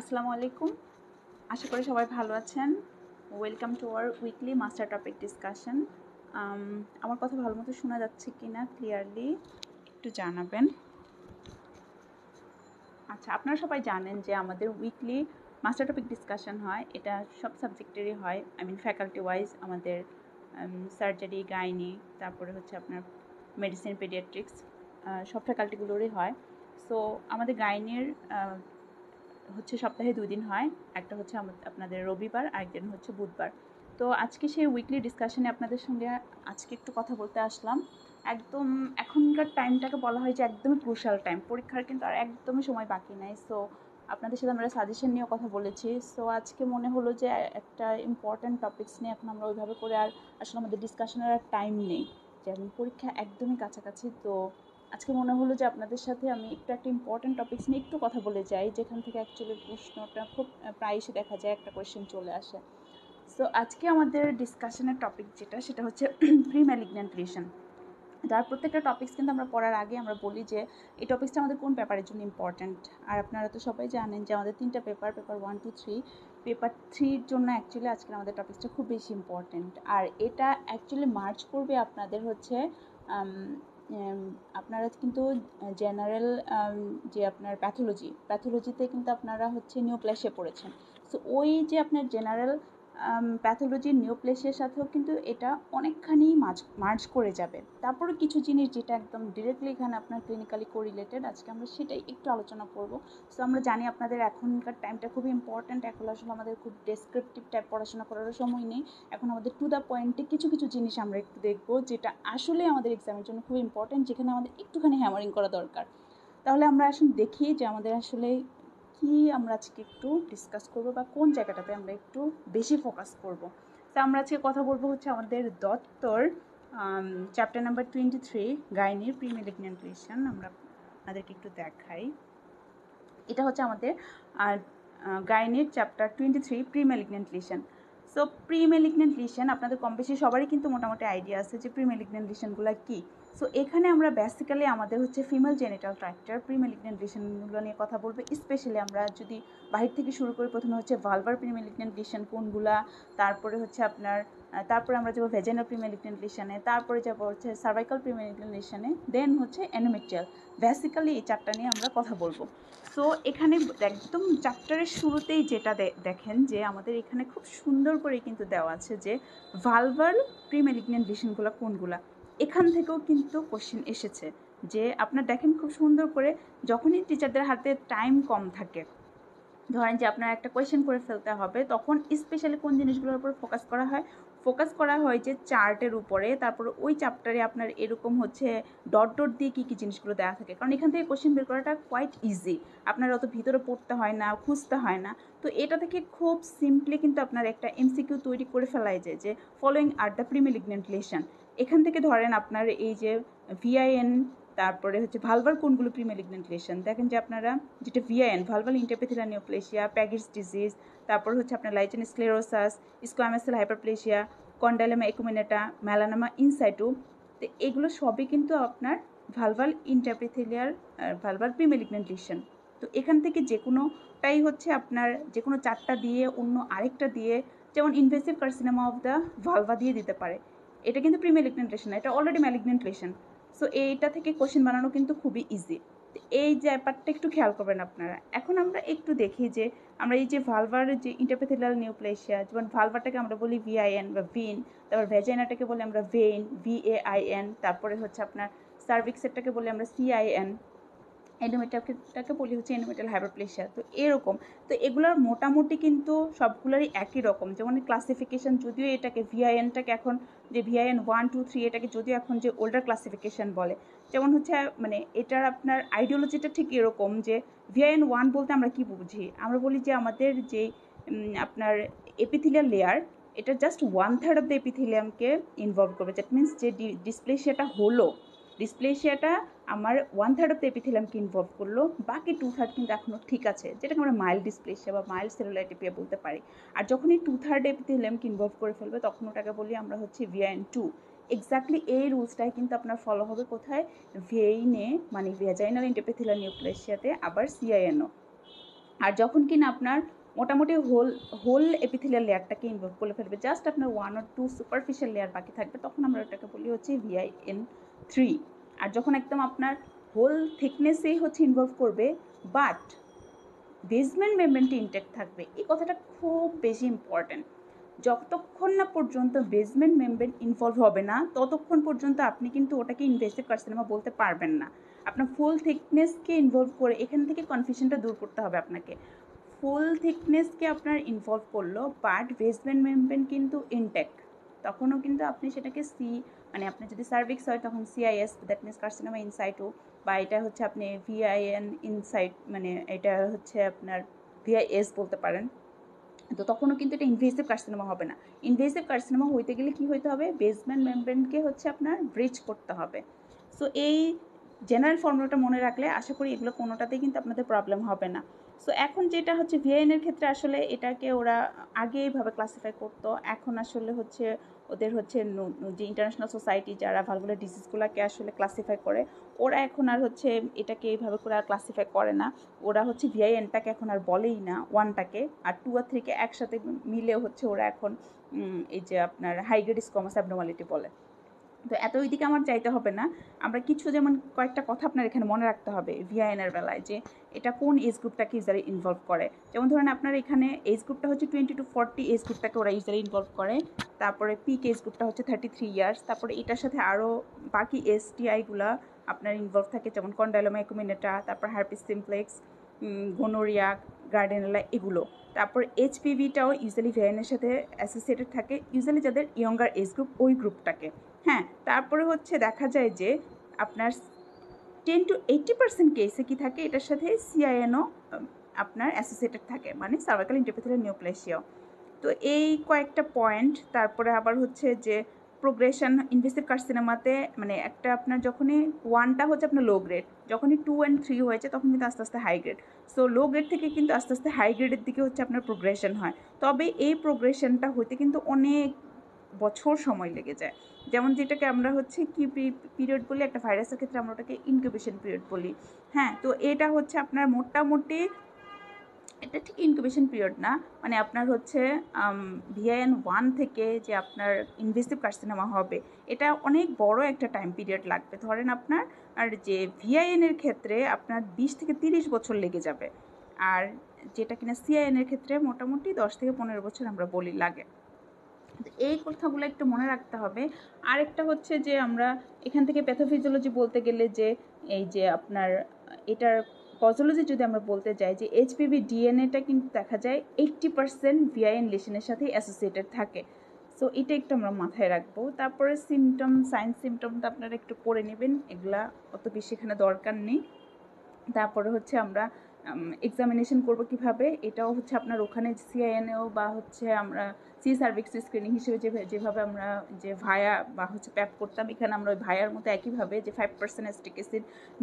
আসসালামু আলাইকুম আশা করি সবাই ভালো আছেন welcome to our weekly master topic discussion আমার কথা ভালো মতো শোনা যাচ্ছে কি না ক্লিয়ারলি একটু জানাবেন আচ্ছা আপনারা সবাই জানেন যে আমাদের উইকলি মাস্টার টপিক ডিসকাশন হয় এটা সব সাবজেক্টেরই হয় আই মিন ফ্যাকাল্টি ওয়াইজ আমাদের সার্জারি um, গাইনি তারপরে হচ্ছে আপনার মেডিসিন পেডিয়াট্রিক্স সব ফ্যাকাল্টিগুলোরই হয় সো আমাদের গাইনের হচ্ছে সপ্তাহে দুই দিন হয় একটা হচ্ছে আপনাদের রবিবার আরেকদিন হচ্ছে বুধবার তো আজকে সেই উইকলি ডিসকাশনে আপনাদের সঙ্গে আজকে একটু কথা বলতে আসলাম একদম এখনকার টাইমটাকে বলা হয় যে একদমই ক্রুশাল টাইম পরীক্ষার কিন্তু আর একদমই সময় বাকি নাই সো আপনাদের সাথে আমরা সাজেশন নিয়েও কথা বলেছি সো আজকে মনে হলো যে একটা ইম্পর্ট্যান্ট টপিকস নিয়ে এখন আমরা ওইভাবে করে আর আসলে আমাদের ডিসকাশনের আর টাইম নেই যেমন পরীক্ষা একদমই কাছাকাছি তো আজকে মনে হলো যে আপনাদের সাথে আমি একটু একটা ইম্পর্ট্যান্ট টপিক্স নিয়ে একটু কথা বলে যাই যেখান থেকে অ্যাকচুয়ালি প্রশ্নটা খুব প্রায়শই দেখা যায় একটা কোয়েশ্চেন চলে আসে সো আজকে আমাদের ডিসকাশনের টপিক যেটা সেটা হচ্ছে প্রি ম্যালিগন্যান্ট রিলেশন যার প্রত্যেকটা টপিক্স কিন্তু আমরা পড়ার আগে আমরা বলি যে এই টপিক্সটা আমাদের কোন পেপারের জন্য ইম্পর্ট্যান্ট আর আপনারা তো সবাই জানেন যে আমাদের তিনটা paper paper one two three paper থ্রির জন্য অ্যাকচুয়ালি আজকে আমাদের টপিক্সটা খুব বেশি ইম্পর্ট্যান্ট আর এটা অ্যাকচুয়ালি মার্চ করবে আপনাদের হচ্ছে আপনারা কিন্তু জেনারেল যে আপনার প্যাথোলজি প্যাথোলজিতে কিন্তু আপনারা হচ্ছে নিউক্লিয়াসে পড়েছেন সো ওই যে আপনার জেনারেল প্যাথোলজির নিওপ্লেসিয়ার সাথেও কিন্তু এটা অনেকখানি মাজ মার্জ করে যাবে তারপরে কিছু জিনিস যেটা একদম ডিরেক্টলি এখানে আপনার ক্লিনিক্যালি রিলেটেড আজকে আমরা সেটাই একটু আলোচনা করব সো আমরা জানি আপনাদের এখনকার টাইমটা খুবই ইম্পর্ট্যান্ট এখন আসলে আমাদের খুব ডেসক্রিপটিভ টাইপ পড়াশোনা করারও সময় নেই এখন আমাদের টু দ্য পয়েন্টে কিছু কিছু জিনিস আমরা একটু দেখবো যেটা আসলে আমাদের এক্সামের জন্য খুব ইম্পর্ট্যান্ট যেখানে আমাদের একটুখানি হ্যামারিং করা দরকার তাহলে আমরা আসলে দেখি যে আমাদের আসলে কি আমরা আজকে একটু ডিসকাস করব বা কোন জায়গাটাতে আমরা একটু বেশি ফোকাস করব তা আমরা আজকে কথা বলবো হচ্ছে আমাদের দত্তর চ্যাপ্টার নাম্বার টোয়েন্টি থ্রি গাইনির প্রিমেলিগন্যান্ট প্লেশন আমরা আপনাদেরকে একটু দেখাই এটা হচ্ছে আমাদের গাইনির chapter twenty three premalignant lesion so premalignant lesion আপনাদের কম বেশি সবারই কিন্তু মোটামুটি আইডিয়া আছে যে প্রিমেলিগন্যান্ট লিশনগুলো কী সো এখানে আমরা বেসিক্যালি আমাদের হচ্ছে ফিমেল জেনিটাল ট্র্যাক্টার প্রিমেলিগনেন্ট লিশনগুলো নিয়ে কথা বলবো স্পেশালি আমরা যদি বাহির থেকে শুরু করি প্রথমে হচ্ছে ভালভার প্রিমেলিগনেন্ট ডিশন কোনগুলা তারপরে হচ্ছে আপনার তারপরে আমরা যাবো ভেজেনাল প্রিমেলিগনেন্ট ডিশনে তারপরে যাবো হচ্ছে সার্ভাইকাল প্রিমেলিগনেন্ট ডিশনে দেন হচ্ছে অ্যানোমেট্রিয়াল বেসিক্যালি এই চারটা নিয়ে আমরা কথা বলবো সো এখানে একদম চ্যাপ্টারের শুরুতেই যেটা দেখেন যে আমাদের এখানে খুব সুন্দর করে কিন্তু দেওয়া আছে যে ভালভার প্রিমেলিগনেন্ট লিশনগুলো কোনগুলা এখান থেকেও কিন্তু কোশ্চেন এসেছে যে আপনার দেখেন খুব সুন্দর করে যখনই টিচারদের হাতে টাইম কম থাকে ধরেন যে আপনার একটা কোয়েশ্চেন করে ফেলতে হবে তখন স্পেশালি কোন জিনিসগুলোর উপর ফোকাস করা হয় ফোকাস করা হয়েছে চার্টের উপরে তারপর ওই চ্যাপ্টারে আপনার এরকম হচ্ছে ডট ডট দিয়ে কী কী জিনিসগুলো দেওয়া থাকে কারণ এখান থেকে কোশ্চেন বের করাটা কোয়াইট ইজি আপনার অত ভিতরে পড়তে হয় না খুঁজতে হয় না তো এটা থেকে খুব সিম্পলি কিন্তু আপনার একটা এমসিকিউ তৈরি করে ফেলাই যায় যে following are the premalignant lesion এখান থেকে ধরেন আপনার এই যে ভিআইএন তারপরে হচ্ছে ভালভাল কোনগুলো প্রিমেলিগনেন্ট লেশন দেখেন যে আপনারা যেটা ভিআইএন ভালভাল ইন্টারপেথিলা নিউপ্লেশিয়া প্যাগিস ডিজিজ তারপর হচ্ছে আপনার lichen sclerosus squamous cell hyperplasia condyloma acuminata melanoma in situ তো এগুলো সবই কিন্তু আপনার vulval intraepithelial vulval premalignant lesion তো এখান থেকে যে কোনোটাই হচ্ছে আপনার যে কোনো চারটা দিয়ে অন্য আরেকটা দিয়ে যেমন invasive carcinoma of the vulva দিয়ে দিতে পারে এটা কিন্তু প্রিমেলিগনেন্ট লেশন এটা অলরেডি ম্যালিগনেন্ট লেশন সো এইটা থেকে কোশ্চেন বানানো কিন্তু খুবই ইজি এই ব্যাপারটা একটু খেয়াল করবেন আপনারা এখন আমরা একটু দেখি যে আমরা এই যে ভালভার যে ইন্টারপেথিলাল নিউপ্লেশিয়া যেমন ভালভারটাকে আমরা বলি ভিআইএন বা ভিন তারপর ভেজাইনাটাকে বলি আমরা ভেইন ভিএআইএন তারপরে হচ্ছে আপনার সার্ভিক্সেরটাকে বলি আমরা সিআইএন এন্ডোমেটালটাকে বলি হচ্ছে এন্ডোমেটাল হাইপারপ্লেশিয়া তো এরকম তো এগুলোর মোটামুটি কিন্তু সবগুলোরই একই রকম যেমন ক্লাসিফিকেশন যদিও এটাকে ভিআইএনটাকে এখন যে ভিআইএন ওয়ান টু থ্রি এটাকে যদিও এখন যে ওল্ডার ক্লাসিফিকেশন বলে যেমন হচ্ছে মানে এটার আপনার আইডিওলজিটা ঠিক এরকম যে ভিআইএন ওয়ান বলতে আমরা কী বুঝি আমরা বলি যে আমাদের যে আপনার এপিথিলিয়াল লেয়ার এটা just one third of the এপিথিলিয়ামকে ইনভলভ করবে দ্যাট মিনস যে ডিসপ্লেশিয়াটা হলো ডিসপ্লেশিয়াটা আমার ওয়ান থার্ড অফ দ্য এপিথেলামকে ইনভলভ করলো বাকি টু থার্ড কিন্তু এখনও ঠিক আছে যেটাকে আমরা মাইল্ড ডিসপ্লেশিয়া বা মাইল্ড সেলুলাইটেপিয়া বলতে পারি আর যখনই টু থার্ড এপিথেলামকে ইনভলভ করে ফেলবে তখন ওটাকে বলি আমরা হচ্ছে ভিআইন টু এক্স্যাক্টলি এই রুলসটাই কিন্তু আপনার ফলো হবে কোথায় ভেইনে মানে ভেজাইনাল ইন্টারপেথিলা নিউক্লেশিয়াতে আবার সিআইএনও আর যখন কিনা আপনার মোটামুটি হোল হোল এপিথেলিয়াল লেয়ারটাকে ইনভলভ করে ফেলবে জাস্ট আপনার one or two superficial layer বাকি থাকবে তখন আমরা ওটাকে বলি হচ্ছে ভিআইএন থ্রি আর যখন একদম আপনার হোল থিকনেসেই হচ্ছে ইনভলভ করবে বাট বেজমেন্ট মেমেন্টটি ইনটেক্ট থাকবে এই কথাটা খুব বেশি ইম্পর্ট্যান্ট যতক্ষণ না পর্যন্ত বেজমেন্ট মেমব্রেন ইনভলভ হবে না ততক্ষণ পর্যন্ত আপনি কিন্তু ওটাকে ইনভেসিভ কার্সিনোমা বলতে পারবেন না আপনার ফুল থিকনেসকে ইনভলভ করে এখান থেকে কনফিউশনটা দূর করতে হবে আপনাকে ফুল থিকনেসকে আপনার ইনভলভ করলো বাট বেজমেন্ট মেমব্রেন কিন্তু ইনটেক্ট তখনও কিন্তু আপনি সেটাকে সি মানে আপনার যদি সার্ভিক্স হয় তখন সিআইএস দ্যাট মিনস কার্সিনোমা ইনসাইটও বা এটা হচ্ছে আপনি ভিআইএন ইনসাইট মানে এটা হচ্ছে আপনার ভিআইএস বলতে পারেন তো তখনও কিন্তু এটা ইনভেসিভ কার্সিনোমা হবে না ইনভেসিভ কার্সিনোমা হইতে গেলে কি হইতে হবে বেসমেন্ট মেমব্রেনকে হচ্ছে আপনার ব্রিজ করতে হবে সো এই জেনারেল ফর্মুলাটা মনে রাখলে আশা করি এগুলো কোনোটাতেই কিন্তু আপনাদের প্রবলেম হবে না সো এখন যেটা হচ্ছে ভিআইএনের ক্ষেত্রে আসলে এটাকে ওরা আগে এইভাবে ক্লাসিফাই করতো এখন আসলে হচ্ছে ওদের হচ্ছে যে ইন্টারন্যাশনাল সোসাইটি যারা ভালগুলার ডিজিজগুলোকে আসলে ক্লাসিফাই করে ওরা এখন আর হচ্ছে এটাকে এইভাবে করে আর ক্লাসিফাই করে না ওরা হচ্ছে ভিআইএনটাকে এখন আর বলেই না ওয়ানটাকে আর টু আর থ্রিকে একসাথে মিলে হচ্ছে ওরা এখন এই যে আপনার হাইগ্রেডিস কমার্স অ্যাবনর্মালিটি বলে তো এত ওইদিকে আমার যাইতে হবে না আমরা কিছু যেমন কয়েকটা কথা আপনার এখানে মনে রাখতে হবে ভিআইএনের বেলায় যে এটা কোন এজ গ্রুপটাকে ইজারে ইনভলভ করে যেমন ধরেন আপনার এখানে এজ গ্রুপটা হচ্ছে টোয়েন্টি টু ফর্টি এজ গ্রুপটাকে ওরা ইজারে ইনভলভ করে তারপরে পিক এজ গ্রুপটা হচ্ছে থার্টি থ্রি ইয়ার্স তারপরে এটার সাথে আরও বাকি এসটিআইগুলা আপনার ইনভলভ থাকে যেমন কন্ডালোমাইকুমিনেটা তারপর হার্পিস সিমপ্লেক্স গোনোরিয়া গার্ডেনলা এগুলো তারপর এইচপিভিটাও ইউজুয়ালি ভ্যানের সাথে অ্যাসোসিয়েটেড থাকে ইউজুয়ালি যাদের ইয়ঙ্গার এজ গ্রুপ ওই গ্রুপটাকে হ্যাঁ তারপরে হচ্ছে দেখা যায় যে আপনার টেন টু এইট্টি পার্সেন্ট কেসে কী থাকে এটার সাথে সিআইএনও আপনার অ্যাসোসিয়েটেড থাকে মানে সার্ভাইকাল ইন্টারপেথেরিয়াল নিউক্লেশিয়া তো এই কয়েকটা পয়েন্ট তারপরে আবার হচ্ছে যে প্রোগ্রেশন ইনভেসিভ সিনেমাতে মানে একটা আপনার যখনই ওয়ানটা হচ্ছে আপনার লো গ্রেড যখনই টু অ্যান্ড থ্রি হয়েছে তখন কিন্তু আস্তে আস্তে high grade so low grade থেকে কিন্তু আস্তে আস্তে হাই গ্রেডের দিকে হচ্ছে আপনার প্রোগ্রেশন হয় তবে এই প্রোগ্রেশনটা হইতে কিন্তু অনেক বছর সময় লেগে যায় যেমন যেটাকে আমরা হচ্ছে কি পিরিয়ড বলি একটা ভাইরাসের ক্ষেত্রে আমরা ওটাকে ইনকিউবেশন পিরিয়ড বলি হ্যাঁ তো এটা হচ্ছে আপনার মোটামুটি এটা ঠিক ইনকিউবেশন পিরিয়ড না মানে আপনার হচ্ছে ভিআইএন ওয়ান থেকে যে আপনার ইনভেসিভ কার্সিনোমা হবে এটা অনেক বড় একটা টাইম পিরিয়ড লাগবে ধরেন আপনার আর যে ভিআইএনের ক্ষেত্রে আপনার বিশ থেকে তিরিশ বছর লেগে যাবে আর যেটা কিনা সিআইএনের ক্ষেত্রে মোটামুটি দশ থেকে পনেরো বছর আমরা বলি লাগে এই কথাগুলো একটু মনে রাখতে হবে আরেকটা হচ্ছে যে আমরা এখান থেকে প্যাথোফিজিওলজি বলতে গেলে যে এই যে আপনার এটার কজোলজি যদি আমরা বলতে যাই যে এইচপিভি ডিএনএটা কিন্তু দেখা যায় এইটটি পার্সেন্ট ভিআইএন লেশনের সাথে অ্যাসোসিয়েটেড থাকে সো এটা একটু আমরা মাথায় রাখবো তারপরে সিমটম সাইন সিমটমটা আপনারা একটু পড়ে নেবেন এগুলা অত বেশি এখানে দরকার নেই তারপরে হচ্ছে আমরা এক্সামিনেশন করব কিভাবে এটাও হচ্ছে আপনার ওখানে সিআইএনএও বা হচ্ছে আমরা সি সার্ভিক্স স্ক্রিনিং হিসেবে যে যেভাবে আমরা যে ভায়া বা হচ্ছে প্যাপ করতাম এখানে আমরা ওই ভায়ার মতো একইভাবে যে ফাইভ পার্সেন্ট অ্যাস্টিক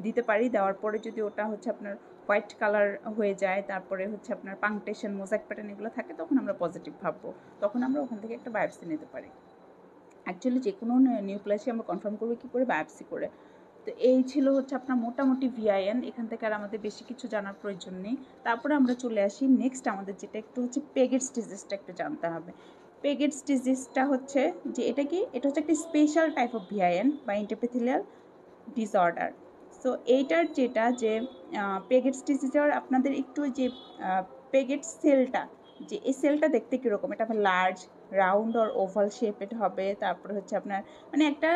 দিতে পারি দেওয়ার পরে যদি ওটা হচ্ছে আপনার হোয়াইট কালার হয়ে যায় তারপরে হচ্ছে আপনার পাংটেশন মোজাক প্যাটার্ন এগুলো থাকে তখন আমরা পজিটিভ ভাববো তখন আমরা ওখান থেকে একটা বায়োপসি নিতে পারি অ্যাকচুয়ালি যে কোনো নিউপ্লাসি আমরা কনফার্ম করবো কী করে বায়োপসি করে তো এই ছিল হচ্ছে আপনার মোটামুটি ভিআইএন এখান থেকে আর আমাদের বেশি কিছু জানার প্রয়োজন নেই তারপরে আমরা চলে আসি নেক্সট আমাদের যেটা একটু হচ্ছে পেগেটস ডিজিজটা একটু জানতে হবে পেগেটস ডিজিজটা হচ্ছে যে এটা কি এটা হচ্ছে একটি স্পেশাল টাইপ অফ ভিআইএন বা ইন্টারপেথিলিয়াল ডিসঅর্ডার সো এইটার যেটা যে পেগেটস ডিজিজের আপনাদের একটু যে পেগেটস সেলটা যে এই সেলটা দেখতে কীরকম এটা large round or oval shaped হবে তারপরে হচ্ছে আপনার মানে একটা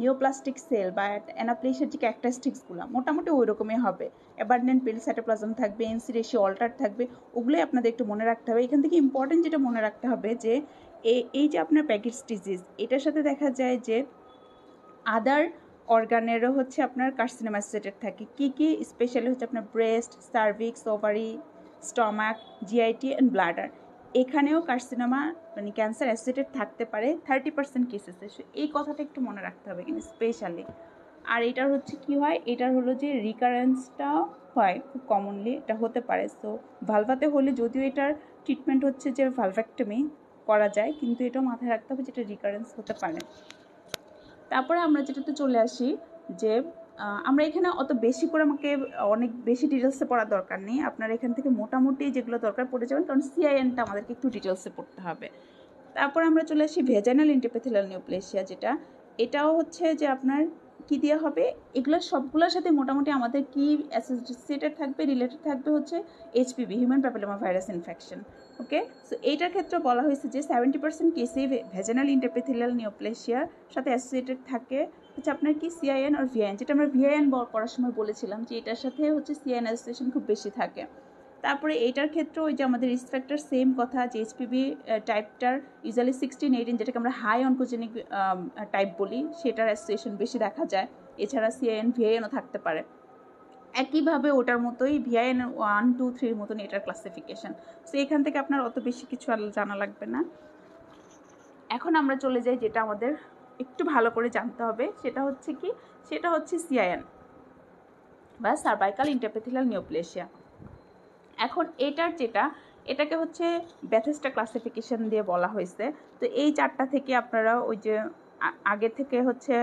নিওপ্লাস্টিক সেল বা অ্যানাপ্লেসের যে ক্যারেক্টারিস্টিক্সগুলো মোটামুটি ওই রকমই হবে অ্যাবার্ডেন্ট পেল সাইটোপ্লাজম থাকবে এনসিরেশি অল্টার থাকবে ওগুলোই আপনাদের একটু মনে রাখতে হবে এখান থেকে ইম্পর্টেন্ট যেটা মনে রাখতে হবে যে এই যে আপনার প্যাকেটস ডিজিজ এটার সাথে দেখা যায় যে আদার অর্গানেরও হচ্ছে আপনার কার্সিনোমাসিটেড থাকে কী কী স্পেশালি হচ্ছে আপনার breast cervix ovary stomach GIT and bladder এখানেও কার্সিনোমা মানে ক্যান্সার অ্যাসোসিয়েটেড থাকতে পারে থার্টি পার্সেন্ট কেসেসে এই কথাটা একটু মনে রাখতে হবে কিন্তু স্পেশালি আর এটার হচ্ছে কি হয় এটার হলো যে রিকারেন্সটা হয় খুব কমনলি এটা হতে পারে সো ভালভাতে হলে যদিও এটার ট্রিটমেন্ট হচ্ছে যে ভালভ্যাক্টমি করা যায় কিন্তু এটাও মাথায় রাখতে হবে যেটা রিকারেন্স হতে পারে তারপরে আমরা যেটাতে চলে আসি যে আমরা এখানে অত বেশি করে আমাকে অনেক বেশি ডিটেলসে পড়ার দরকার নেই আপনারা এখান থেকে মোটামুটি যেগুলো দরকার পড়ে যাবেন কারণ সিআইএনটা আমাদেরকে একটু ডিটেলসে পড়তে হবে তারপর আমরা চলে আসি ভেজাইনাল ইন্টারপ্রেথিলাল নিউপ্লেশিয়া যেটা এটাও হচ্ছে যে আপনার কি দেওয়া হবে এগুলো সবগুলোর সাথে মোটামুটি আমাদের কি অ্যাসোসিয়েটেড থাকবে রিলেটেড থাকবে হচ্ছে HPV human papilloma virus infection okay so এইটার ক্ষেত্রে বলা হয়েছে যে সেভেন্টি পার্সেন্ট কেসে ভেজানাল ইন্টারপেথিলাল নিউপ্লেশিয়ার সাথে অ্যাসোসিয়েটেড থাকে হচ্ছে আপনার কি সিআইএন আর ভিআইএন যেটা আমরা ভিআইএন পড়ার সময় বলেছিলাম যে এটার সাথে হচ্ছে সিআইএন অ্যাসোসিয়েশন খুব বেশি থাকে তারপরে এইটার ক্ষেত্রে ওই যে আমাদের রিস্ক ফ্যাক্টর সেম কথা যে এইচপিভি টাইপটার ইউজুয়ালি সিক্সটিন এইটিন যেটাকে আমরা হাই অনকোজেনিক টাইপ বলি সেটার অ্যাসোসিয়েশন বেশি দেখা যায় এছাড়া সিআইএন ভিআইএনও থাকতে পারে একইভাবে ওটার মতোই ভিআইএন ওয়ান টু থ্রির মতন এটার ক্লাসিফিকেশান সো এখান থেকে আপনার অত বেশি কিছু আর জানা লাগবে না এখন আমরা চলে যাই যেটা আমাদের একটু ভালো করে জানতে হবে সেটা হচ্ছে কি সেটা হচ্ছে সিআইএন বা সার্ভাইকাল ইন্টারপেথিলাল নিউপ্লেশিয়া এখন এটার যেটা এটাকে হচ্ছে ব্যথেস্টা ক্লাসিফিকেশন দিয়ে বলা হয়েছে তো এই চারটা থেকে আপনারা ওই যে আগে থেকে হচ্ছে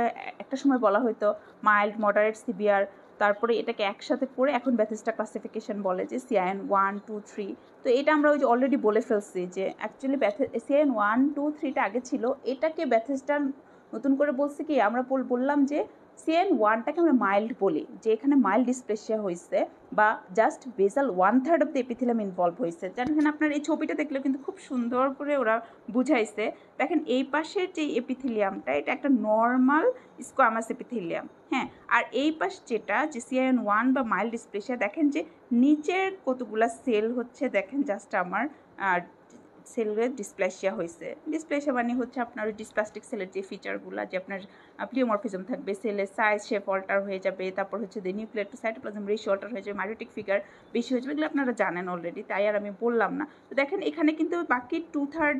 একটা সময় বলা হতো মাইল্ড মডারেট সিভিয়ার তারপরে এটাকে একসাথে করে এখন ব্যথেস্টা ক্লাসিফিকেশন বলে যে সিআইএন ওয়ান টু থ্রি তো এটা আমরা ওই যে অলরেডি বলে ফেলছি যে অ্যাকচুয়ালি ব্যথে সিআইএন ওয়ান টু থ্রিটা আগে ছিল এটাকে ব্যথেস্টার নতুন করে বলছি কি আমরা বললাম যে সিএন ওয়ানটাকে আমরা মাইল্ড বলি যে এখানে মাইল্ড ডিসপ্লেশিয়া হয়েছে বা just basal one third of the epithelium involve হয়েছে এখানে আপনার এই ছবিটা দেখলে কিন্তু খুব সুন্দর করে ওরা বুঝাইছে দেখেন এই পাশের যে এপিথিলিয়ামটা এটা একটা নর্মাল স্কোয়ামাস এপিথিলিয়াম হ্যাঁ আর এই পাশ যেটা যে সিআইএন ওয়ান বা মাইল্ড ডিসপ্লেশিয়া দেখেন যে নিচের কতগুলা সেল হচ্ছে দেখেন জাস্ট আমার সেলের ডিসপ্লাসিয়া হয়েছে ডিসপ্লেশিয়া মানে হচ্ছে আপনার ওই ডিসপ্লাস্টিক সেলের যে ফিচারগুলো যে আপনার প্লিওমরফিজম থাকবে সেলের সাইজ শেপ অল্টার হয়ে যাবে তারপর হচ্ছে যে nuclear to cytoplasm ratio alter হয়ে যাবে মাইরোটিক ফিগার বেশি হয়ে যাবে এগুলো আপনারা জানেন অলরেডি তাই আর আমি বললাম না তো দেখেন এখানে কিন্তু বাকি টু থার্ড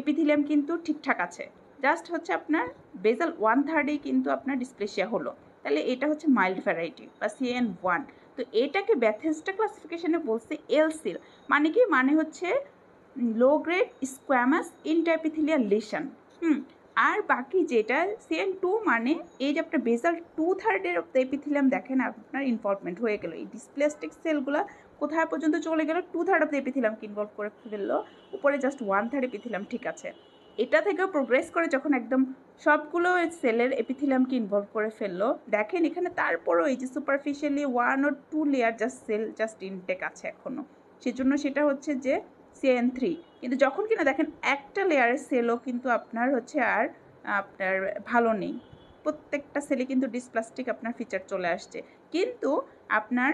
এপিথিলিয়াম কিন্তু ঠিকঠাক আছে জাস্ট হচ্ছে আপনার বেজাল ওয়ান থার্ডেই কিন্তু আপনার ডিসপ্লেশিয়া হলো তাহলে এটা হচ্ছে মাইল্ড ভ্যারাইটি বা সিএন ওয়ান তো এটাকে ব্যাথেস্টা ক্লাসিফিকেশানে বলছে এলসিল মানে কি মানে হচ্ছে low grade squamous intraepithelial lesion hmm আর বাকি যেটা সিএল টু মানে এই যে একটা বেজাল টু থার্ডের অফ দ্য এপিথিলিয়াম দেখেন আপনার ইনভলভমেন্ট হয়ে গেল এই ডিসপ্লেস্টিক সেলগুলো কোথায় পর্যন্ত চলে গেল টু থার্ড অফ দ্য এপিথিলিয়ামকে ইনভলভ করে ফেললো উপরে জাস্ট ওয়ান থার্ড এপিথিলিয়াম ঠিক আছে এটা থেকে প্রোগ্রেস করে যখন একদম সবগুলো সেলের এপিথিলিয়ামকে ইনভলভ করে ফেললো দেখেন এখানে তারপরও এই যে সুপারফিশিয়ালি ওয়ান ও two layer just cell just intact আছে এখনও সেজন্য সেটা হচ্ছে যে সিএন থ্রি কিন্তু যখন কিনা দেখেন একটা লেয়ারের সেলও কিন্তু আপনার হচ্ছে আর আপনার ভালো নেই প্রত্যেকটা সেলে কিন্তু ডিসপ্লাস্টিক আপনার ফিচার চলে আসছে কিন্তু আপনার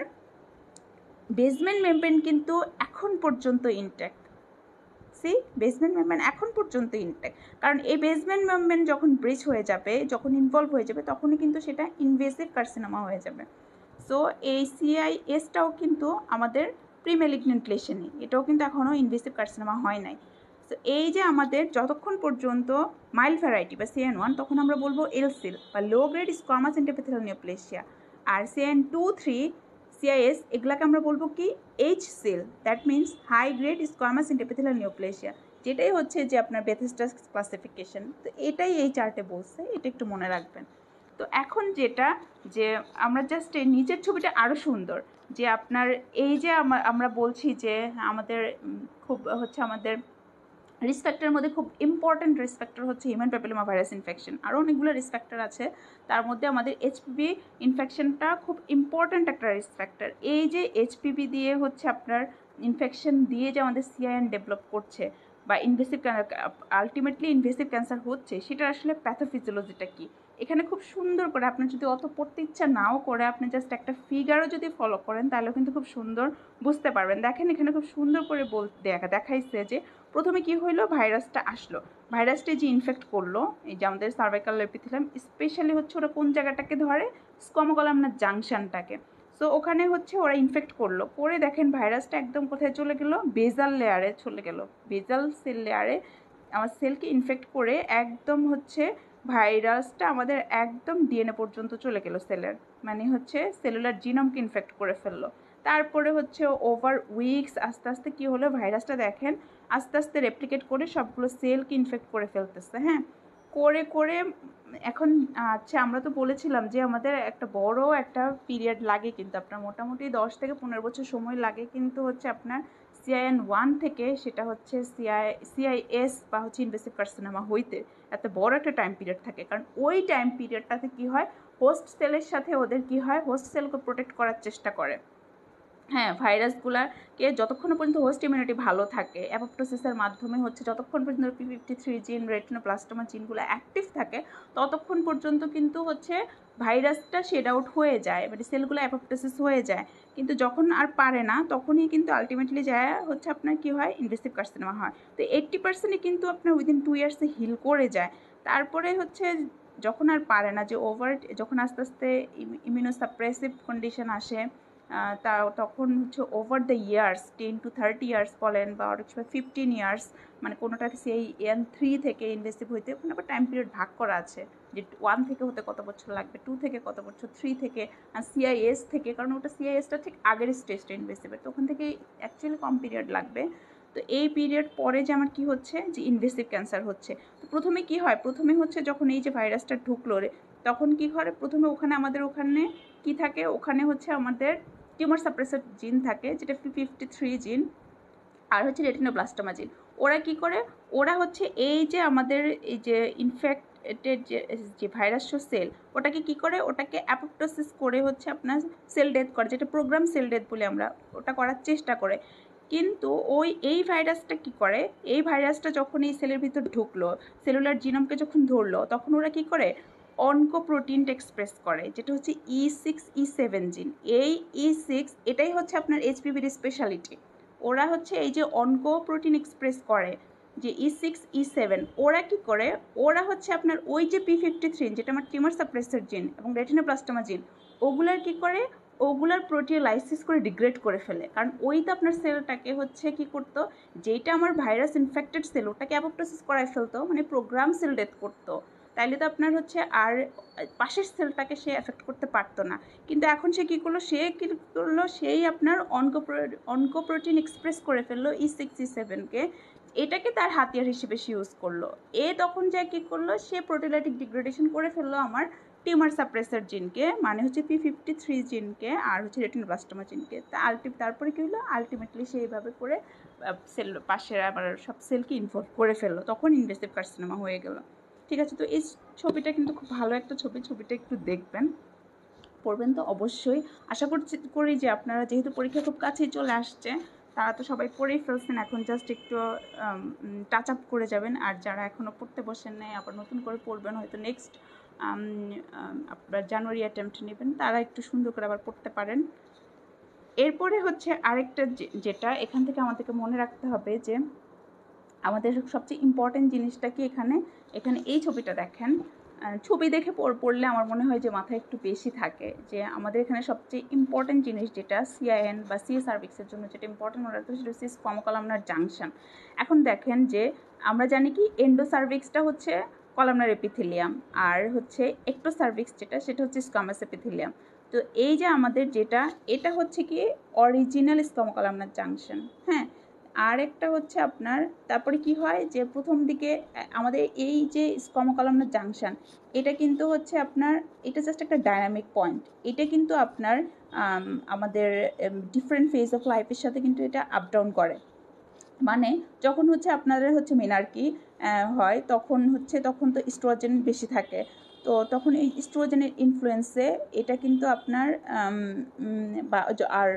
বেসমেন্ট মেমব্রেন কিন্তু এখন পর্যন্ত ইনট্যাক্ট সি বেসমেন্ট মেমব্রেন এখন পর্যন্ত ইনট্যাক্ট কারণ এই বেসমেন্ট মেমব্রেন যখন ব্রিজ হয়ে যাবে যখন ইনভলভ হয়ে যাবে তখনই কিন্তু সেটা ইনভেসিভ কার্সিনোমা হয়ে যাবে সো এই সিআইএসটাও কিন্তু আমাদের প্রিমেলিগনেন্ট লেশনে এটাও কিন্তু এখনও ইনভেসিভ কার্সিনোমা হয় নাই তো এই যে আমাদের যতক্ষণ পর্যন্ত মাইল্ড ভ্যারাইটি বা সিএন ওয়ান তখন আমরা বলবো এলসিল বা low grade squamous intraepithelial neoplasia আর সিএন টু থ্রি সিআইএস এগুলাকে আমরা বলবো কি HSIL that means high grade squamous intraepithelial neoplasia যেটাই হচ্ছে যে আপনার বেথেস্টাস ক্লাসিফিকেশন তো এটাই এই চার্টে বলছে এটা একটু মনে রাখবেন তো এখন যেটা যে আমরা জাস্ট নিচের ছবিটা আরও সুন্দর যে আপনার এই যে আমরা বলছি যে আমাদের খুব হচ্ছে আমাদের রিস্ক ফ্যাক্টরের মধ্যে খুব ইম্পর্ট্যান্ট রিস্ক ফ্যাক্টর হচ্ছে হিউম্যান প্যাপিলোমা ভাইরাস ইনফেকশন আরও অনেকগুলো রিস্ক ফ্যাক্টর আছে তার মধ্যে আমাদের এইচপিভি ইনফেকশনটা খুব ইম্পর্ট্যান্ট একটা রিস্ক ফ্যাক্টর এই যে এইচপিভি দিয়ে হচ্ছে আপনার ইনফেকশন দিয়ে যে আমাদের সিআইএন ডেভেলপ করছে বা ইনভেসিভ আলটিমেটলি ইনভেসিভ ক্যান্সার হচ্ছে সেটা আসলে প্যাথোফিজিওলজিটা কী এখানে খুব সুন্দর করে আপনার যদি অত পড়তে ইচ্ছা নাও করে আপনি জাস্ট একটা ফিগারও যদি ফলো করেন তাহলেও কিন্তু খুব সুন্দর বুঝতে পারবেন দেখেন এখানে খুব সুন্দর করে বল দেখা দেখাইছে যে প্রথমে কি হলো ভাইরাসটা আসলো ভাইরাসটি যে ইনফেক্ট করলো এই যে আমাদের সার্ভাইকাল এপিথিলাম স্পেশালি হচ্ছে ওরা কোন জায়গাটাকে ধরে স্কমকলাম না জাংশনটাকে তো ওখানে হচ্ছে ওরা ইনফেক্ট করলো করে দেখেন ভাইরাসটা একদম কোথায় চলে গেল বেজাল লেয়ারে চলে গেল বেজাল সেল লেয়ারে আমার সেলকে ইনফেক্ট করে একদম হচ্ছে ভাইরাসটা আমাদের একদম ডিএনএ পর্যন্ত চলে গেল সেলের মানে হচ্ছে সেলুলার জিনমকে ইনফেক্ট করে ফেললো তারপরে হচ্ছে ওভার উইকস আস্তে আস্তে কী হলো ভাইরাসটা দেখেন আস্তে আস্তে রেপ্লিকেট করে সবগুলো সেলকে ইনফেক্ট করে ফেলতেছে হ্যাঁ করে করে এখন আচ্ছা আমরা তো বলেছিলাম যে আমাদের একটা বড় একটা পিরিয়ড লাগে কিন্তু আপনার মোটামুটি দশ থেকে পনেরো বছর সময় লাগে কিন্তু হচ্ছে আপনার সিআইএন ওয়ান থেকে সেটা হচ্ছে সিআই সিআইএস বা হচ্ছে ইনভেসিভ কার্সিনোমা হইতে এত বড় একটা টাইম পিরিয়ড থাকে কারণ ওই টাইম পিরিয়ডটাতে কি হয় হোস্ট সেলের সাথে ওদের কি হয় হোস্ট সেলকে প্রোটেক্ট করার চেষ্টা করে হ্যাঁ ভাইরাসগুলোকে যতক্ষণ পর্যন্ত হোস্ট ইমিউনিটি ভালো থাকে অ্যাপোপ্টোসিসের মাধ্যমে হচ্ছে যতক্ষণ পর্যন্ত পি ফিফটি থ্রি জিন রেটিনোপ্লাস্টোমা জিনগুলো অ্যাক্টিভ থাকে ততক্ষণ পর্যন্ত কিন্তু হচ্ছে ভাইরাসটা শেড আউট হয়ে যায় মানে সেলগুলো অ্যাপোপ্টোসিস হয়ে যায় কিন্তু যখন আর পারে না তখনই কিন্তু আলটিমেটলি যায় হচ্ছে আপনার কি হয় ইনভেসিভ নেওয়া হয় তো এইট্টি পার্সেন্টই কিন্তু আপনার উইদিন টু ইয়ার্সে হিল করে যায় তারপরে হচ্ছে যখন আর পারে না যে ওভার যখন আস্তে আস্তে ইমিউনোসাপ্রেসিভ কন্ডিশন আসে তা তখন হচ্ছে over the years ten to thirty years বলেন বা অনেক সময় ফিফটিন ইয়ার্স মানে কোনোটা সেই এন থ্রি থেকে ইনভেস্টিভ হইতে ওখানে আবার টাইম পিরিয়ড ভাগ করা আছে যে ওয়ান থেকে হতে কত বছর লাগবে টু থেকে কত বছর থ্রি থেকে আর সিআইএস থেকে কারণ ওটা সিআইএসটা ঠিক আগের স্টেজটা ইনভেস্টিভের তো ওখান থেকে অ্যাকচুয়ালি কম পিরিয়ড লাগবে তো এই পিরিয়ড পরে যে আমার কী হচ্ছে যে ইনভেসিভ ক্যান্সার হচ্ছে তো প্রথমে কী হয় প্রথমে হচ্ছে যখন এই যে ভাইরাসটা ঢুকলো রে তখন কি করে প্রথমে ওখানে আমাদের ওখানে কি থাকে ওখানে হচ্ছে আমাদের টিউমার সাপ্রেসার জিন থাকে যেটা ফিফটি থ্রি জিন আর হচ্ছে রেটিনোব্লাস্টোমা জিন ওরা কি করে ওরা হচ্ছে এই যে আমাদের এই যে ইনফেক্টেড যে যে ভাইরাস সেল ওটাকে কি করে ওটাকে অ্যাপোপ্টোসিস করে হচ্ছে আপনার সেল ডেথ করে যেটা প্রোগ্রাম সেল ডেথ বলে আমরা ওটা করার চেষ্টা করে কিন্তু ওই এই ভাইরাসটা কি করে এই ভাইরাসটা যখন এই সেলের ভিতর ঢুকলো সেলুলার জিনমকে যখন ধরলো তখন ওরা কি করে অনকো অনকোপ্রোটিন এক্সপ্রেস করে যেটা হচ্ছে ই সিক্স ই সেভেন জিন এই ই e সিক্স এটাই হচ্ছে আপনার এইচপিভির স্পেশালিটি ওরা হচ্ছে এই যে প্রোটিন এক্সপ্রেস করে যে ই সিক্স ই সেভেন ওরা কী করে ওরা হচ্ছে আপনার ওই যে পি ফিফটি থ্রি যেটা আমার টিমার সাপ্রেসের জিন এবং প্লাস্টমা জিন ওগুলার কী করে ওগুলার লাইসিস করে ডিগ্রেড করে ফেলে কারণ ওই তো আপনার সেলটাকে হচ্ছে কি করতো যেটা আমার ভাইরাস ইনফেক্টেড সেল ওটাকে অ্যাপোপ্টোসিস করায় ফেলতো মানে প্রোগ্রাম সেল ডেথ করতো তাইলে তো আপনার হচ্ছে আর পাশের সেলটাকে সে এফেক্ট করতে পারতো না কিন্তু এখন সে কী করলো সে কী করলো সেই আপনার অনকোপ্রোটিন এক্সপ্রেস করে ফেললো ই সিক্স ই সেভেনকে এটাকে তার হাতিয়ার হিসেবে সে ইউজ করলো এ তখন যা কী করলো সে প্রোটিলাইটিক ডিগ্রেডেশন করে ফেললো আমার টিউমার সাপ্রেসার জিনকে মানে হচ্ছে পি ফিফটি থ্রি জিনকে আর হচ্ছে রেটিনোব্লাস্টোমা জিনকে তা আলটি তারপরে কী হলো আলটিমেটলি সে এইভাবে করে সেল পাশের আমার সব সেলকে ইনভলভ করে ফেললো তখন ইনভেসিভ কার্সিনেমা হয়ে গেলো ঠিক আছে তো এই ছবিটা কিন্তু খুব ভালো একটা ছবি ছবিটা একটু দেখবেন পড়বেন তো অবশ্যই আশা করছি করি যে আপনারা যেহেতু পরীক্ষা খুব কাছেই চলে আসছে তারা তো সবাই পড়েই ফেলছেন এখন জাস্ট একটু টাচ আপ করে যাবেন আর যারা এখনও পড়তে বসেন নাই আবার নতুন করে পড়বেন হয়তো নেক্সট আপনার জানুয়ারি অ্যাটেম্পট নেবেন তারা একটু সুন্দর করে আবার পড়তে পারেন এরপরে হচ্ছে আরেকটা যেটা এখান থেকে আমাদেরকে মনে রাখতে হবে যে আমাদের সবচেয়ে ইম্পর্টেন্ট জিনিসটা কি এখানে এখানে এই ছবিটা দেখেন ছবি দেখে পড়লে আমার মনে হয় যে মাথায় একটু বেশি থাকে যে আমাদের এখানে সবচেয়ে ইম্পর্টেন্ট জিনিস যেটা সিআইএন বা সিএসআরভিক্সের জন্য যেটা ইম্পর্টেন্ট মনে রাখতে সেটা সিস কমকলামনার জাংশন এখন দেখেন যে আমরা জানি কি এন্ডোসার্ভিক্সটা হচ্ছে কলামনার এপিথিলিয়াম আর হচ্ছে একটোসার্ভিক্স যেটা সেটা হচ্ছে স্কামাস এপিথিলিয়াম তো এই যে আমাদের যেটা এটা হচ্ছে কি অরিজিনাল স্তমকলামনার জাংশন হ্যাঁ আর একটা হচ্ছে আপনার তারপরে কি হয় যে প্রথম দিকে আমাদের এই যে কমকালামনার জাংশন এটা কিন্তু হচ্ছে আপনার এটা জাস্ট একটা ডায়নামিক পয়েন্ট এটা কিন্তু আপনার আমাদের ডিফারেন্ট ফেজ অফ লাইফের সাথে কিন্তু এটা আপ ডাউন করে মানে যখন হচ্ছে আপনাদের হচ্ছে মিনার্কি হয় তখন হচ্ছে তখন তো স্ট্রোজেন বেশি থাকে তো তখন এই স্ট্রোজেনের ইনফ্লুয়েন্সে এটা কিন্তু আপনার বা আর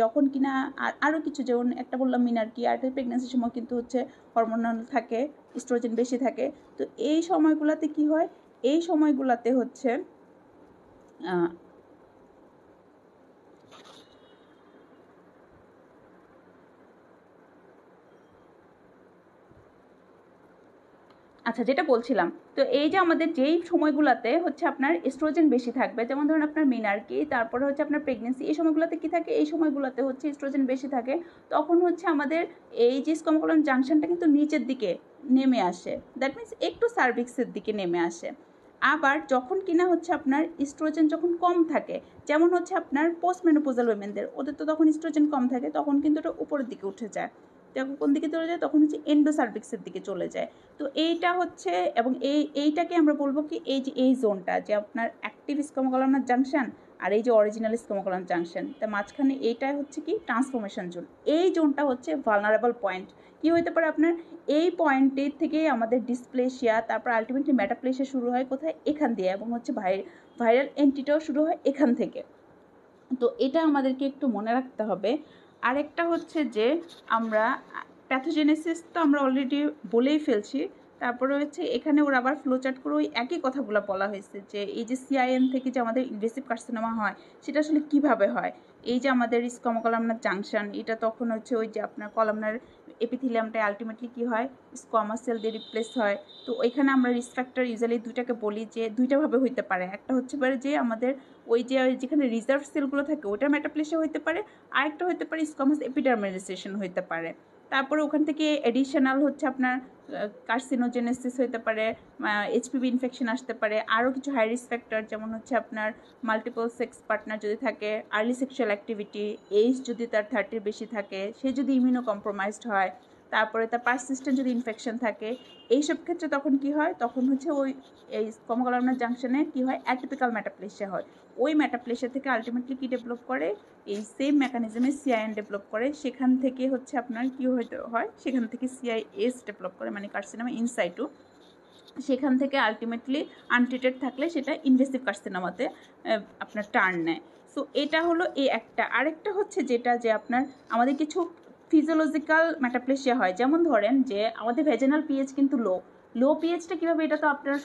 যখন কিনা আর আরও কিছু যেমন একটা বললাম মিনার কি আর প্রেগনেন্সির সময় কিন্তু হচ্ছে হরমোনাল থাকে ইস্ট্রোজেন বেশি থাকে তো এই সময়গুলোতে কি হয় এই সময়গুলোতে হচ্ছে আচ্ছা যেটা বলছিলাম তো এই যে আমাদের যেই সময়গুলোতে হচ্ছে আপনার স্ট্রোজেন বেশি থাকবে যেমন ধরুন আপনার মিনারকি তারপরে হচ্ছে আপনার প্রেগনেন্সি এই সময়গুলোতে কি থাকে এই সময়গুলোতে হচ্ছে স্ট্রোজেন বেশি থাকে তখন হচ্ছে আমাদের এই যে স্কমকলন জাংশনটা কিন্তু নিচের দিকে নেমে আসে দ্যাট মিন্স একটু সার্ভিক্সের দিকে নেমে আসে আবার যখন কিনা হচ্ছে আপনার ইস্ট্রোজেন যখন কম থাকে যেমন হচ্ছে আপনার পোস্ট মেনোপোজাল উইমেনদের ওদের তো তখন স্ট্রোজেন কম থাকে তখন কিন্তু ওটা উপরের দিকে উঠে যায় দেখো কোন দিকে চলে যায় তখন হচ্ছে এন্ডোসার্ভিক্সের দিকে চলে যায় তো এইটা হচ্ছে এবং এই এইটাকে আমরা বলবো কি এই যে এই জোনটা যে আপনার অ্যাক্টিভ স্কমকলামনার জাংশন আর এই যে অরিজিনাল স্কমকলাম জাংশন তা মাঝখানে এইটা হচ্ছে কি ট্রান্সফরমেশন জোন এই জোনটা হচ্ছে ভালনারেবল পয়েন্ট কি হতে পারে আপনার এই পয়েন্টের থেকে আমাদের ডিসপ্লেশিয়া তারপর আলটিমেটলি ম্যাটাপ্লেশিয়া শুরু হয় কোথায় এখান দিয়ে এবং হচ্ছে ভাই ভাইরাল এন্টিটাও শুরু হয় এখান থেকে তো এটা আমাদেরকে একটু মনে রাখতে হবে আরেকটা হচ্ছে যে আমরা প্যাথোজেনেসিস তো আমরা অলরেডি বলেই ফেলছি তারপরে হচ্ছে এখানে ওর আবার ফ্লোচার্ট করে ওই একই কথাগুলো বলা হয়েছে যে এই যে সিআইএম থেকে যে আমাদের ইনভেসিভ কার্সিনোমা হয় সেটা আসলে কিভাবে হয় এই যে আমাদের স্কমকলামনার জাংশন এটা তখন হচ্ছে ওই যে আপনার কলামনার এপিথিলিয়ামটা আলটিমেটলি কী হয় স্কমার সেল দিয়ে রিপ্লেস হয় তো ওইখানে আমরা রিস্ট্রাকচার ইউজালি দুইটাকে বলি যে দুইটাভাবে হইতে পারে একটা হচ্ছে পারে যে আমাদের ওই যে যেখানে রিজার্ভ সেলগুলো থাকে ওটা ম্যাটাপ্লেসে হইতে পারে আরেকটা হইতে পারে স্কমাস এপিডার্মাইজেশন হইতে পারে তারপরে ওখান থেকে এডিশনাল হচ্ছে আপনার কার্সিনোজেনেসিস হতে পারে এইচপিভি ইনফেকশন আসতে পারে আরও কিছু হাই রিস্ক ফ্যাক্টর যেমন হচ্ছে আপনার মাল্টিপল সেক্স পার্টনার যদি থাকে আর্লি সেক্সুয়াল অ্যাক্টিভিটি এইজ যদি তার থার্টির বেশি থাকে সে যদি ইমিউনো কম্প্রোমাইজড হয় তারপরে তার পার্সিস্টেন্ট যদি ইনফেকশন থাকে এইসব ক্ষেত্রে তখন কি হয় তখন হচ্ছে ওই এই কমকলামনার জাংশনে কি হয় অ্যাটিপিক্যাল ম্যাটাপ্লেশিয়া হয় ওই ম্যাটাপ্লেশিয়া থেকে আলটিমেটলি কী ডেভেলপ করে এই সেম মেকানিজমে সিআইএন ডেভেলপ করে সেখান থেকে হচ্ছে আপনার কী হয়তো হয় সেখান থেকে সিআইএস ডেভেলপ করে মানে কার্সিনামা ইনসাইটু সেখান থেকে আলটিমেটলি আনট্রিটেড থাকলে সেটা ইনভেসিভ কার্সিনামাতে আপনার টার্ন নেয় সো এটা হলো এই একটা আরেকটা হচ্ছে যেটা যে আপনার আমাদের কিছু ফিজিওলজিক্যাল ম্যাটাপ্লেশিয়া হয় যেমন ধরেন যে আমাদের ভেজেনাল পিএইচ কিন্তু লো লো পিএইচটা কীভাবে এটা তো আপনারা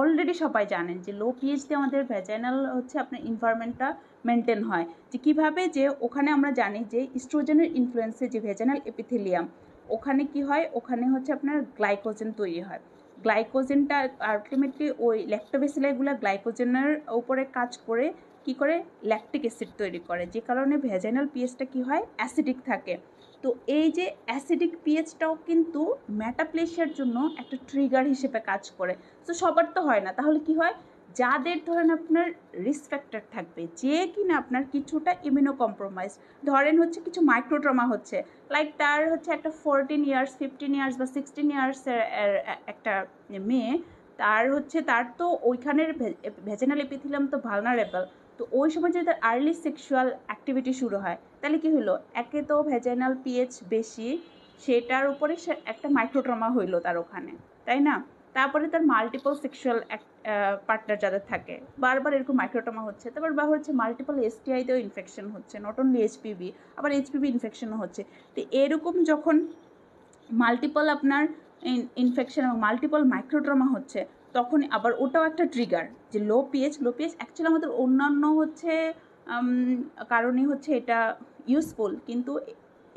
অলরেডি সবাই জানেন যে লো পিএইচতে আমাদের ভেজেনাল হচ্ছে আপনার ইনভারমেন্টটা মেনটেন হয় যে কীভাবে যে ওখানে আমরা জানি যে ইস্ট্রোজেনের ইনফ্লুয়েন্সে যে ভেজেনাল এপিথেলিয়াম ওখানে কি হয় ওখানে হচ্ছে আপনার গ্লাইকোজেন তৈরি হয় গ্লাইকোজেনটা আলটিমেটলি ওই ল্যাক্টোবেসিলাইগুলো গ্লাইকোজেনের উপরে কাজ করে কি করে ল্যাকটিক অ্যাসিড তৈরি করে যে কারণে ভেজাইনাল পিএইচটা কি হয় অ্যাসিডিক থাকে তো এই যে অ্যাসিডিক পিএইচটাও কিন্তু ম্যাটাপ্লেশিয়ার জন্য একটা ট্রিগার হিসেবে কাজ করে তো সবার তো হয় না তাহলে কি হয় যাদের ধরেন আপনার রিস্ক ফ্যাক্টর থাকবে যে কিনা আপনার কিছুটা ইমিউনো কম্প্রোমাইজ ধরেন হচ্ছে কিছু মাইক্রোট্রমা হচ্ছে লাইক তার হচ্ছে একটা ফোরটিন ইয়ার্স ফিফটিন ইয়ার্স বা সিক্সটিন ইয়ার্সের একটা মেয়ে তার হচ্ছে তার তো ওইখানের ভেজেনাল এপিথিলাম তো ভালনারেবল তো ওই সময় যদি তার আর্লি সেক্সুয়াল অ্যাক্টিভিটি শুরু হয় তাহলে কি হলো একে তো ভেজাইনাল পিএইচ বেশি সেটার উপরে একটা মাইক্রোট্রমা হইলো তার ওখানে তাই না তারপরে তার মাল্টিপল সেক্সুয়াল পার্টনার যাদের থাকে বারবার এরকম মাইক্রোটমা হচ্ছে তারপর বা হচ্ছে মাল্টিপল এসটিআইতেও ইনফেকশন হচ্ছে নট অনলি এইচপিভি আবার এইচপিভি ইনফেকশনও হচ্ছে তো এরকম যখন মাল্টিপল আপনার ইনফেকশন এবং মাল্টিপল মাইক্রোট্রমা হচ্ছে তখন আবার ওটাও একটা ট্রিগার যে low pH low pH actually আমাদের অন্যান্য হচ্ছে কারণে হচ্ছে এটা ইউজফুল কিন্তু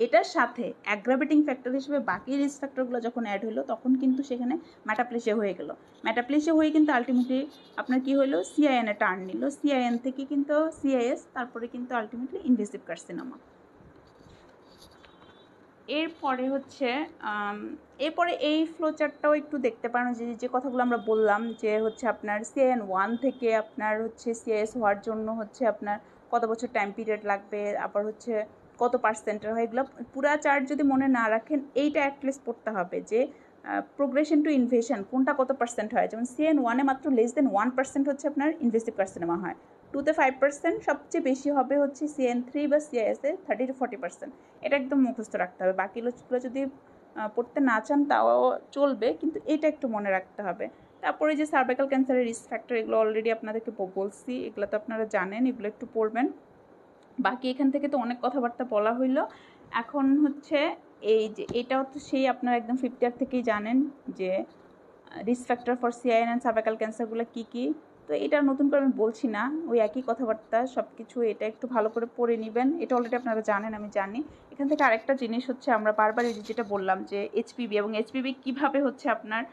এটার সাথে অ্যাগ্রাভেটিং ফ্যাক্টর হিসেবে বাকি রিস্ক ফ্যাক্টরগুলো যখন অ্যাড হলো তখন কিন্তু সেখানে ম্যাটাপ্লেশিয়া হয়ে গেল ম্যাটাপ্লেশিয়া হয়ে কিন্তু আলটিমেটলি আপনার কি হলো সিআইএনে টার্ন নিল সিআইএন থেকে কিন্তু সিআইএস তারপরে কিন্তু আলটিমেটলি ইনভেসিভ সিনেমা এরপরে হচ্ছে এরপরে এই ফ্লোচারটাও একটু দেখতে পারেন যে যে কথাগুলো আমরা বললাম যে হচ্ছে আপনার সিআইএন ওয়ান থেকে আপনার হচ্ছে সিআইএস হওয়ার জন্য হচ্ছে আপনার কত বছর টাইম পিরিয়ড লাগবে আবার হচ্ছে কত পার্সেন্টের হয় এগুলো পুরা চার্ট যদি মনে না রাখেন এইটা অ্যাটলিস্ট পড়তে হবে যে প্রোগ্রেশন টু ইনভেশন কোনটা কত পার্সেন্ট হয় যেমন সিএন ওয়ানে মাত্র লেস দেন ওয়ান পার্সেন্ট হচ্ছে আপনার ইনভেস্টিভ কার্সিনেমা হয় টুতে ফাইভ পার্সেন্ট সবচেয়ে বেশি হবে হচ্ছে সিএন থ্রি বা এ থার্টি টু ফর্টি পার্সেন্ট এটা একদম মুখস্থ রাখতে হবে বাকি লোকগুলো যদি পড়তে না চান তাও চলবে কিন্তু এটা একটু মনে রাখতে হবে তারপরে যে সার্ভাইকাল ক্যান্সারের রিস্ক ফ্যাক্টর এগুলো অলরেডি আপনাদেরকে বলছি এগুলো তো আপনারা জানেন এগুলো একটু পড়বেন বাকি এখান থেকে তো অনেক কথাবার্তা বলা হইলো এখন হচ্ছে এই যে এটাও তো সেই আপনারা একদম ফিফটি আর থেকেই জানেন যে risk factor for CIN and cervical ক্যান্সারগুলো কী কী তো এটা নতুন করে আমি বলছি না ওই একই কথাবার্তা সব কিছু এটা একটু ভালো করে পড়ে নেবেন এটা অলরেডি আপনারা জানেন আমি জানি এখান থেকে আরেকটা জিনিস হচ্ছে আমরা বারবার এই যেটা বললাম যে এইচপিবি এবং এইচপিবি কীভাবে হচ্ছে আপনার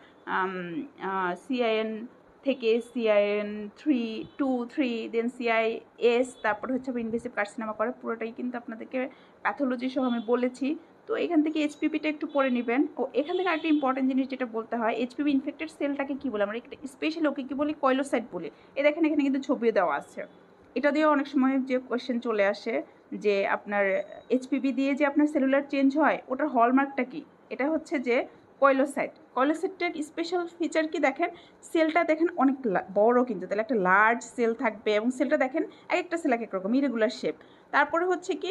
সিআইএন um, uh, থেকে CIN three to three then CIS তারপর হচ্ছে ইনভেসিভ কার্সিনামা করে পুরোটাই কিন্তু আপনাদেরকে প্যাথোলজি সহ আমি বলেছি তো এখান থেকে এইচপিপিটা একটু পরে নেবেন ও এখান থেকে আরেকটা ইম্পর্টেন্ট জিনিস যেটা বলতে হয় এইচপিপি ইনফেক্টেড সেলটাকে কী বলে আমরা একটা স্পেশাল ওকে কী বলি কয়লোসাইট বলি এ দেখেন এখানে কিন্তু ছবিও দেওয়া আছে এটা দিয়ে অনেক সময় যে কোয়েশ্চেন চলে আসে যে আপনার এইচপিপি দিয়ে যে আপনার সেলুলার চেঞ্জ হয় ওটার হলমার্কটা কি এটা হচ্ছে যে কয়লোসাইট কয়লোসাইটের স্পেশাল ফিচার কি দেখেন সেলটা দেখেন অনেক বড় কিন্তু তাহলে একটা লার্জ সেল থাকবে এবং সেলটা দেখেন এক একটা সেল এক এক রকম ইরেগুলার শেপ তারপরে হচ্ছে কি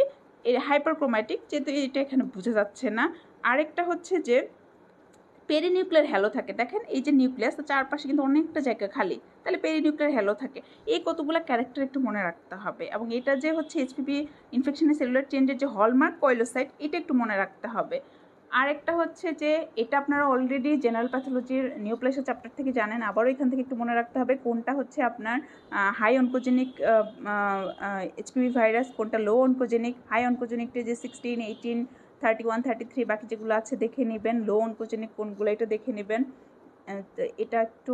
এই হাইপারক্রোম্যাটিক যেহেতু এটা এখানে বোঝা যাচ্ছে না আরেকটা হচ্ছে যে পেরিনিউক্লিয়ার হ্যালো থাকে দেখেন এই যে নিউক্লিয়াস চারপাশে কিন্তু অনেকটা জায়গা খালি তাহলে পেরিনিউক্লিয়ার হ্যালো থাকে এই কতগুলো ক্যারেক্টার একটু মনে রাখতে হবে এবং এটা যে হচ্ছে এইচপিপি ইনফেকশনের সেলুলার চেঞ্জের যে হলমার্ক কয়লোসাইট এটা একটু মনে রাখতে হবে আরেকটা হচ্ছে যে এটা আপনারা অলরেডি জেনারেল প্যাথোলজির নিউপ্লেশিয়া চ্যাপ্টার থেকে জানেন আবারও এখান থেকে একটু মনে রাখতে হবে কোনটা হচ্ছে আপনার হাই অনকোজেনিক এইচপিভি ভাইরাস কোনটা লো অনকোজেনিক হাই অনকোজেনিকটা যে sixteen eighteen thirty one thirty three বাকি যেগুলো আছে দেখে নেবেন লো অনকোজেনিক কোনগুলো এটা দেখে নেবেন তো এটা একটু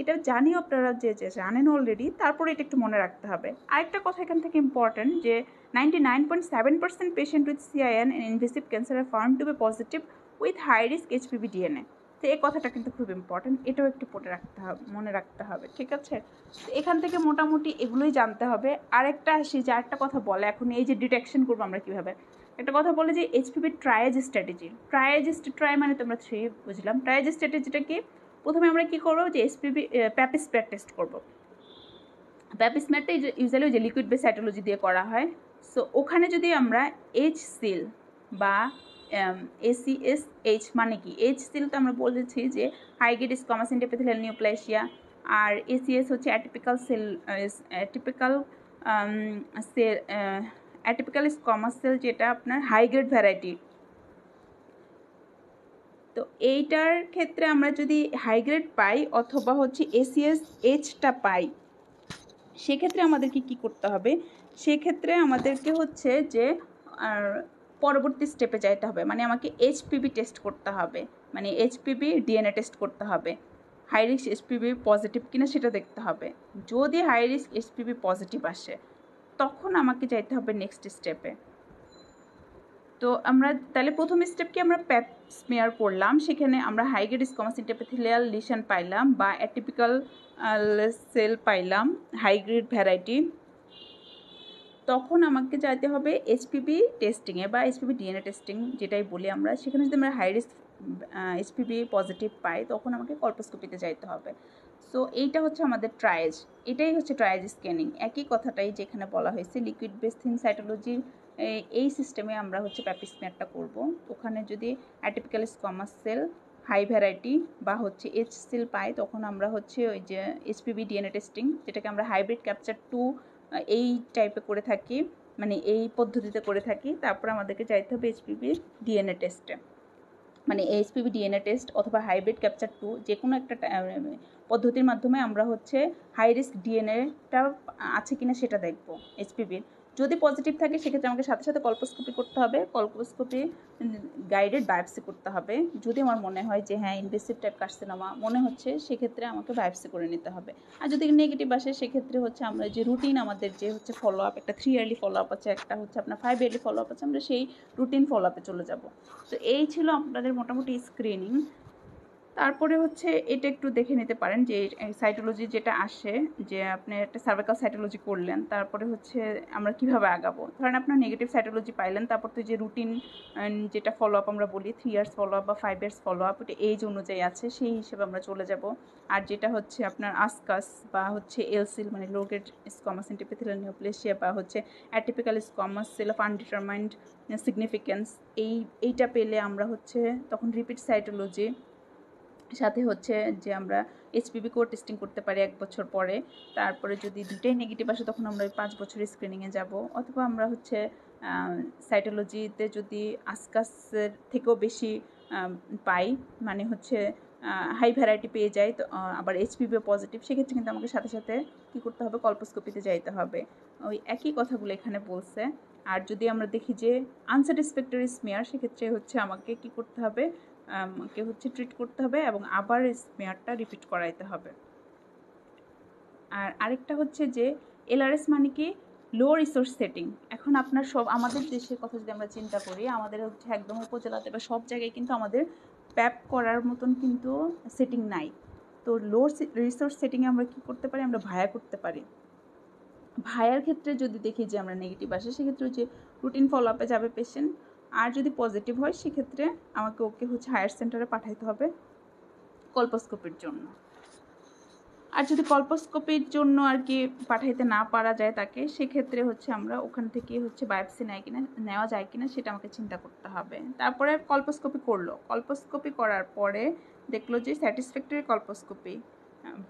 এটা জানি আপনারা যে যে জানেন অলরেডি তারপরে এটা একটু মনে রাখতে হবে আরেকটা কথা এখান থেকে ইম্পর্টেন্ট যে ninety nine point seven percent patient with CIN invasive cancer firm to be positive with high risk HPV DNA তো এই কথাটা কিন্তু খুব ইম্পর্ট্যান্ট এটাও একটু পড়ে রাখতে হবে মনে রাখতে হবে ঠিক আছে এখান থেকে মোটামুটি এগুলোই জানতে হবে আরেকটা আসি যে আরেকটা কথা বলে এখন এই যে ডিটেকশন করবো আমরা কীভাবে একটা কথা বলে যে HPV triage strategy triage try মানে তোমরা থ্রি বুঝলাম ট্রায়েজ স্ট্র্যাটেজিটা কি প্রথমে আমরা কি করবো যে এসপিপি প্যাপিস প্যাট টেস্ট করবো প্যাপিস ম্যাটটা ইউজুয়ালি যে লিকুইড বেস সাইটোলজি দিয়ে করা হয় সো ওখানে যদি আমরা এইচ সিল বা এসিএস এইচ মানে কি এইচ সিল তো আমরা বলেছি যে হাইগেট ইস কমাস ইন্টেপেথিলাল আর এসিএস হচ্ছে atypical cell atypical cell atypical squamous cell যেটা আপনার হাইগ্রেড ভ্যারাইটি তো এইটার ক্ষেত্রে আমরা যদি হাইগ্রেড পাই অথবা হচ্ছে এসিএস এইচটা পাই সেক্ষেত্রে আমাদেরকে কি করতে হবে সেক্ষেত্রে আমাদেরকে হচ্ছে যে পরবর্তী স্টেপে যাইতে হবে মানে আমাকে এইচপিবি টেস্ট করতে হবে মানে এইচপিবি ডিএনএ টেস্ট করতে হবে হাই রিস্ক এইচপিবি পজিটিভ কিনা সেটা দেখতে হবে যদি হাই রিস্ক এইচপিবি পজিটিভ আসে তখন আমাকে যাইতে হবে নেক্সট স্টেপে তো আমরা তাহলে প্রথম স্টেপকে আমরা প্যাপ স্মেয়ার করলাম সেখানে আমরা হাইগ্রেড স্কমাস ইন্টারপেথিলিয়াল লিশন পাইলাম বা অ্যাটিপিক্যাল সেল পাইলাম হাইগ্রেড ভ্যারাইটি তখন আমাকে যাইতে হবে এইচপিবি টেস্টিংয়ে বা এসপিবি ডিএনএ টেস্টিং যেটাই বলি আমরা সেখানে যদি আমরা হাই রিস্ক এইচপিবি পজিটিভ পাই তখন আমাকে কল্পোস্কোপিতে যাইতে হবে সো এইটা হচ্ছে আমাদের ট্রায়েজ এটাই হচ্ছে ট্রায়েজ স্ক্যানিং একই কথাটাই যেখানে বলা হয়েছে লিকুইড বেস থিন সাইটোলজির এই সিস্টেমে আমরা হচ্ছে প্যাপিসমেয়ারটা করব ওখানে যদি atypical squamous cell high variety বা হচ্ছে এইচ সেল পাই তখন আমরা হচ্ছে ওই যে এইচপিবি ডিএনএ টেস্টিং যেটাকে আমরা হাইব্রিড ক্যাপচার টু এই টাইপে করে থাকি মানে এই পদ্ধতিতে করে থাকি তারপর আমাদেরকে চাইতে হবে এইচপিবি ডিএনএ টেস্টে মানে এইচপিভি ডিএনএ টেস্ট অথবা হাইব্রিড ক্যাপচার টু যে কোনো একটা পদ্ধতির মাধ্যমে আমরা হচ্ছে হাই রিস্ক ডিএনএটা আছে কিনা সেটা দেখব এইচপিভির যদি পজিটিভ থাকে সেক্ষেত্রে আমাকে সাথে সাথে কল্পোস্কোপি করতে হবে কল্পোস্কোপি গাইডেড বায়োপসি করতে হবে যদি আমার মনে হয় যে হ্যাঁ ইনভেসিভ টাইপ কার্সিনোমা মনে হচ্ছে সেক্ষেত্রে আমাকে বায়োপসি করে নিতে হবে আর যদি নেগেটিভ আসে সেক্ষেত্রে হচ্ছে আমরা যে রুটিন আমাদের যে হচ্ছে ফলো আপ একটা থ্রি ইয়ারলি ফলো আপ আছে একটা হচ্ছে আপনার ফাইভ ইয়ারলি ফলো আপ আছে আমরা সেই রুটিন ফলো আপে চলে যাব তো এই ছিল আপনাদের মোটামুটি স্ক্রিনিং তারপরে হচ্ছে এটা একটু দেখে নিতে পারেন যে সাইটোলজি যেটা আসে যে আপনি একটা সার্ভিকাল সাইটোলজি করলেন তারপরে হচ্ছে আমরা কিভাবে আগাবো ধরেন আপনার নেগেটিভ সাইটোলজি পাইলেন তারপর তো যে রুটিন যেটা ফলো আপ আমরা বলি থ্রি ইয়ার্স ফলো আপ বা ফাইভ ইয়ার্স ফলো আপ এটা এজ অনুযায়ী আছে সেই হিসেবে আমরা চলে যাব আর যেটা হচ্ছে আপনার আসকাস বা হচ্ছে এলসিল মানে লোকের স্কমাস ইন্টিপিথিলাল নিউপ্লেশিয়া বা হচ্ছে atypical squamous cell of undetermined significance এই এইটা পেলে আমরা হচ্ছে তখন রিপিট সাইটোলজি সাথে হচ্ছে যে আমরা কোড টেস্টিং করতে পারি এক বছর পরে তারপরে যদি দুটাই নেগেটিভ আসে তখন আমরা ওই পাঁচ বছরের স্ক্রিনিংয়ে যাব অথবা আমরা হচ্ছে সাইটোলজিতে যদি আসকাসের থেকেও বেশি পাই মানে হচ্ছে হাই ভ্যারাইটি পেয়ে যাই তো আবার এইচপিভি পজিটিভ সেক্ষেত্রে কিন্তু আমাকে সাথে সাথে কি করতে হবে কল্পোস্কোপিতে যাইতে হবে ওই একই কথাগুলো এখানে বলছে আর যদি আমরা দেখি যে আনস্যাটিসফ্যাক্টরি স্মেয়ার সেক্ষেত্রে হচ্ছে আমাকে কি করতে হবে আমাকে হচ্ছে ট্রিট করতে হবে এবং আবার স্মেয়ারটা রিপিট করাইতে হবে আর আরেকটা হচ্ছে যে এলআরএস মানে কি লো রিসোর্স সেটিং এখন আপনার সব আমাদের দেশের কথা যদি আমরা চিন্তা করি আমাদের হচ্ছে একদম উপজেলাতে বা সব জায়গায় কিন্তু আমাদের প্যাপ করার মতন কিন্তু সেটিং নাই তো লো রিসোর্স সেটিংয়ে আমরা কি করতে পারি আমরা ভায়া করতে পারি ভায়ার ক্ষেত্রে যদি দেখি যে আমরা নেগেটিভ আসে সেক্ষেত্রে যে রুটিন ফলো আপে যাবে পেশেন্ট আর যদি পজিটিভ হয় সেক্ষেত্রে আমাকে ওকে হচ্ছে হায়ার সেন্টারে পাঠাইতে হবে কল্পোস্কোপির জন্য আর যদি কল্পোস্কোপির জন্য আর কি পাঠাইতে না পারা যায় তাকে সেক্ষেত্রে হচ্ছে আমরা ওখান থেকে হচ্ছে বায়োপসি নেয় কিনা নেওয়া যায় কিনা সেটা আমাকে চিন্তা করতে হবে তারপরে কল্পোস্কোপি করলো কল্পোস্কোপি করার পরে দেখলো যে স্যাটিসফ্যাক্টরি কল্পোস্কোপি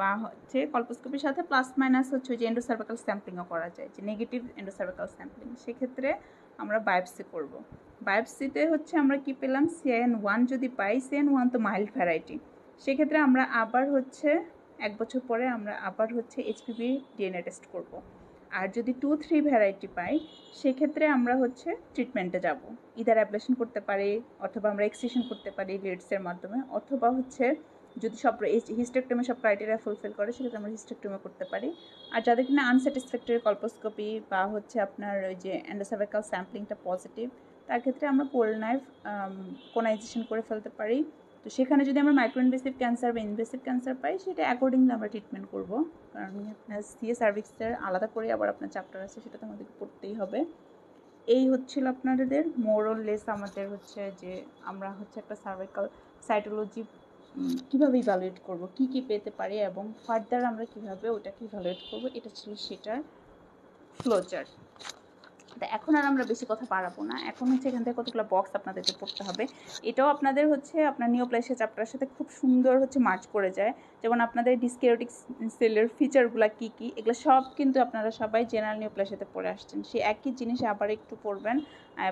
বা হচ্ছে কল্পোস্কোপির সাথে প্লাস মাইনাস হচ্ছে যে এন্ডোসার্ভিকাল স্যাম্পলিংও করা যায় যে নেগেটিভ এন্ডোসার্ভিকাল স্যাম্পলিং সেক্ষেত্রে আমরা বায়োপসি করব। বায়োপসিতে হচ্ছে আমরা কি পেলাম সিএন ওয়ান যদি পাই সিএন ওয়ান তো মাইল্ড ভ্যারাইটি সেক্ষেত্রে আমরা আবার হচ্ছে এক বছর পরে আমরা আবার হচ্ছে এইচপিভি ডিএনএ টেস্ট করব। আর যদি টু থ্রি ভ্যারাইটি পাই সেক্ষেত্রে আমরা হচ্ছে ট্রিটমেন্টে যাব ইদার অ্যাপ্লেশন করতে পারি অথবা আমরা এক্সিশন করতে পারি লিডসের মাধ্যমে অথবা হচ্ছে যদি সব হিস্টেকটমি সব ক্রাইটেরিয়া ফুলফিল করে সেক্ষেত্রে আমরা হিস্টেকটমি করতে পারি আর যাদের কিনা আনস্যাটিসফ্যাক্টরি কল্পোস্কোপি বা হচ্ছে আপনার ওই যে অ্যান্ডোসাভেকাল স্যাম্পলিংটা পজিটিভ তার ক্ষেত্রে আমরা কোল নাইফ কোনাইজেশন করে ফেলতে পারি তো সেখানে যদি আমরা মাইক্রো ইনভেসিভ ক্যান্সার বা ইনভেসিভ ক্যান্সার পাই সেটা অ্যাকর্ডিংলি আমরা ট্রিটমেন্ট করবো কারণ আপনার সিএ সার্ভিসের আলাদা করে আবার আপনার চ্যাপ্টার আছে সেটা তো আমাদেরকে পড়তেই হবে এই হচ্ছিল আপনাদের মোরল লেস আমাদের হচ্ছে যে আমরা হচ্ছে একটা সার্ভাইকাল সাইটোলজি কীভাবে ইভ্যালুয়েট করব কি কি পেতে পারি এবং ফার্দার আমরা কিভাবে ওটাকে ইভ্যালুয়েট করব এটা ছিল সেটার ফ্লোচার তা এখন আর আমরা বেশি কথা বাড়াবো না এখন হচ্ছে এখান থেকে কতগুলো বক্স আপনাদেরকে পড়তে হবে এটাও আপনাদের হচ্ছে আপনার নিওপ্লাইসিয়া চ্যাপ্টারের সাথে খুব সুন্দর হচ্ছে মার্চ করে যায় যেমন আপনাদের ডিসকেরোটিক সেলের ফিচারগুলো কি কি এগুলো সব কিন্তু আপনারা সবাই জেনারেল নিওপ্লাইসিয়াতে পড়ে আসছেন সে একই জিনিস আবার একটু পড়বেন